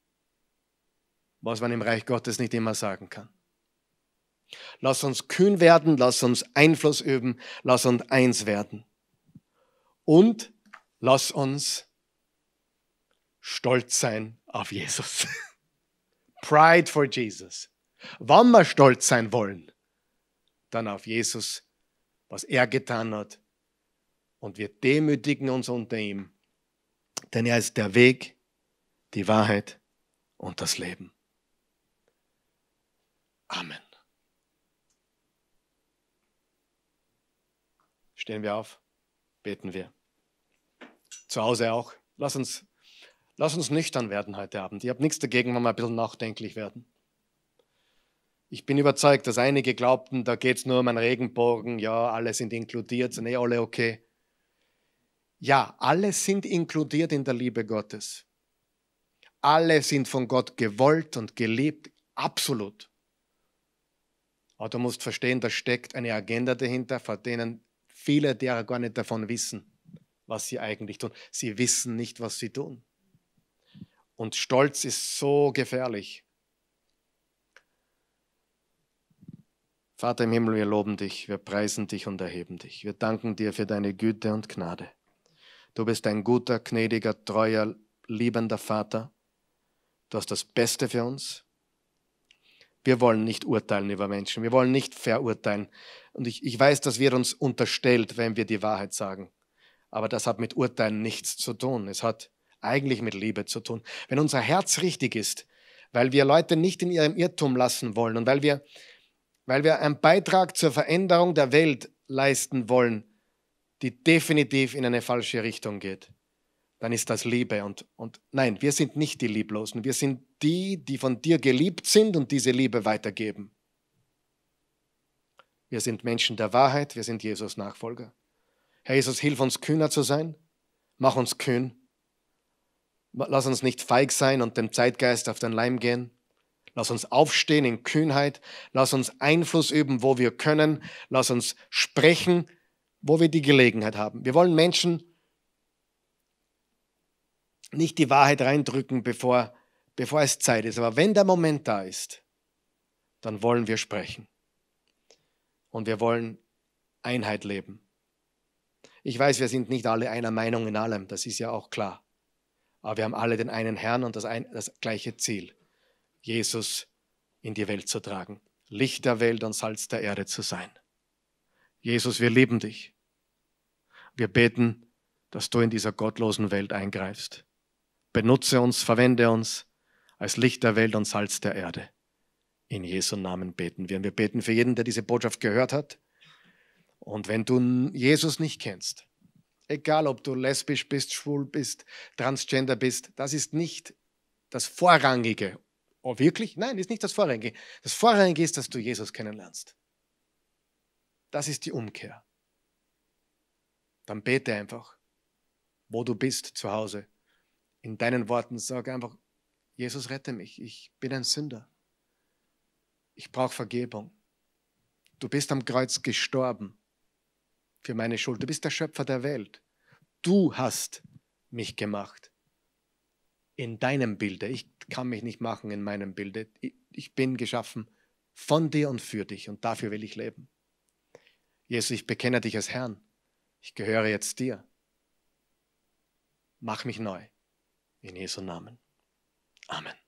Was man im Reich Gottes nicht immer sagen kann. Lass uns kühn werden, lass uns Einfluss üben, lass uns eins werden. Und lass uns stolz sein auf Jesus. Pride for Jesus. Wann wir stolz sein wollen, dann auf Jesus, was er getan hat. Und wir demütigen uns unter ihm, denn er ist der Weg, die Wahrheit und das Leben. Amen. Stehen wir auf, beten wir. Zu Hause auch. Lass uns Lass uns nüchtern werden heute Abend. Ich habe nichts dagegen, wenn wir ein bisschen nachdenklich werden. Ich bin überzeugt, dass einige glaubten, da geht es nur um einen Regenbogen, ja, alle sind inkludiert, sind eh alle okay. Ja, alle sind inkludiert in der Liebe Gottes. Alle sind von Gott gewollt und geliebt, absolut. Aber du musst verstehen, da steckt eine Agenda dahinter, vor denen viele derer gar nicht davon wissen, was sie eigentlich tun. Sie wissen nicht, was sie tun. Und Stolz ist so gefährlich. Vater im Himmel, wir loben dich, wir preisen dich und erheben dich. Wir danken dir für deine Güte und Gnade. Du bist ein guter, gnädiger, treuer, liebender Vater. Du hast das Beste für uns. Wir wollen nicht urteilen über Menschen. Wir wollen nicht verurteilen. Und ich, ich weiß, dass wir uns unterstellt, wenn wir die Wahrheit sagen. Aber das hat mit Urteilen nichts zu tun. Es hat eigentlich mit Liebe zu tun. Wenn unser Herz richtig ist, weil wir Leute nicht in ihrem Irrtum lassen wollen und weil wir, weil wir einen Beitrag zur Veränderung der Welt leisten wollen, die definitiv in eine falsche Richtung geht, dann ist das Liebe. Und, und nein, wir sind nicht die Lieblosen. Wir sind die, die von dir geliebt sind und diese Liebe weitergeben. Wir sind Menschen der Wahrheit, wir sind Jesus Nachfolger. Herr Jesus, hilf uns kühner zu sein, mach uns kühn Lass uns nicht feig sein und dem Zeitgeist auf den Leim gehen. Lass uns aufstehen in Kühnheit. Lass uns Einfluss üben, wo wir können. Lass uns sprechen, wo wir die Gelegenheit haben. Wir wollen Menschen nicht die Wahrheit reindrücken, bevor, bevor es Zeit ist. Aber wenn der Moment da ist, dann wollen wir sprechen. Und wir wollen Einheit leben. Ich weiß, wir sind nicht alle einer Meinung in allem, das ist ja auch klar. Aber wir haben alle den einen Herrn und das, ein, das gleiche Ziel, Jesus in die Welt zu tragen, Licht der Welt und Salz der Erde zu sein. Jesus, wir lieben dich. Wir beten, dass du in dieser gottlosen Welt eingreifst. Benutze uns, verwende uns als Licht der Welt und Salz der Erde. In Jesu Namen beten wir. Und wir beten für jeden, der diese Botschaft gehört hat. Und wenn du Jesus nicht kennst, Egal, ob du lesbisch bist, schwul bist, transgender bist, das ist nicht das Vorrangige. Oh, wirklich? Nein, ist nicht das Vorrangige. Das Vorrangige ist, dass du Jesus kennenlernst. Das ist die Umkehr. Dann bete einfach, wo du bist zu Hause. In deinen Worten sag einfach, Jesus rette mich, ich bin ein Sünder. Ich brauche Vergebung. Du bist am Kreuz gestorben für meine Schuld. Du bist der Schöpfer der Welt. Du hast mich gemacht. In deinem Bilde. Ich kann mich nicht machen in meinem Bilde. Ich bin geschaffen von dir und für dich und dafür will ich leben. Jesus, ich bekenne dich als Herrn. Ich gehöre jetzt dir. Mach mich neu. In Jesu Namen. Amen.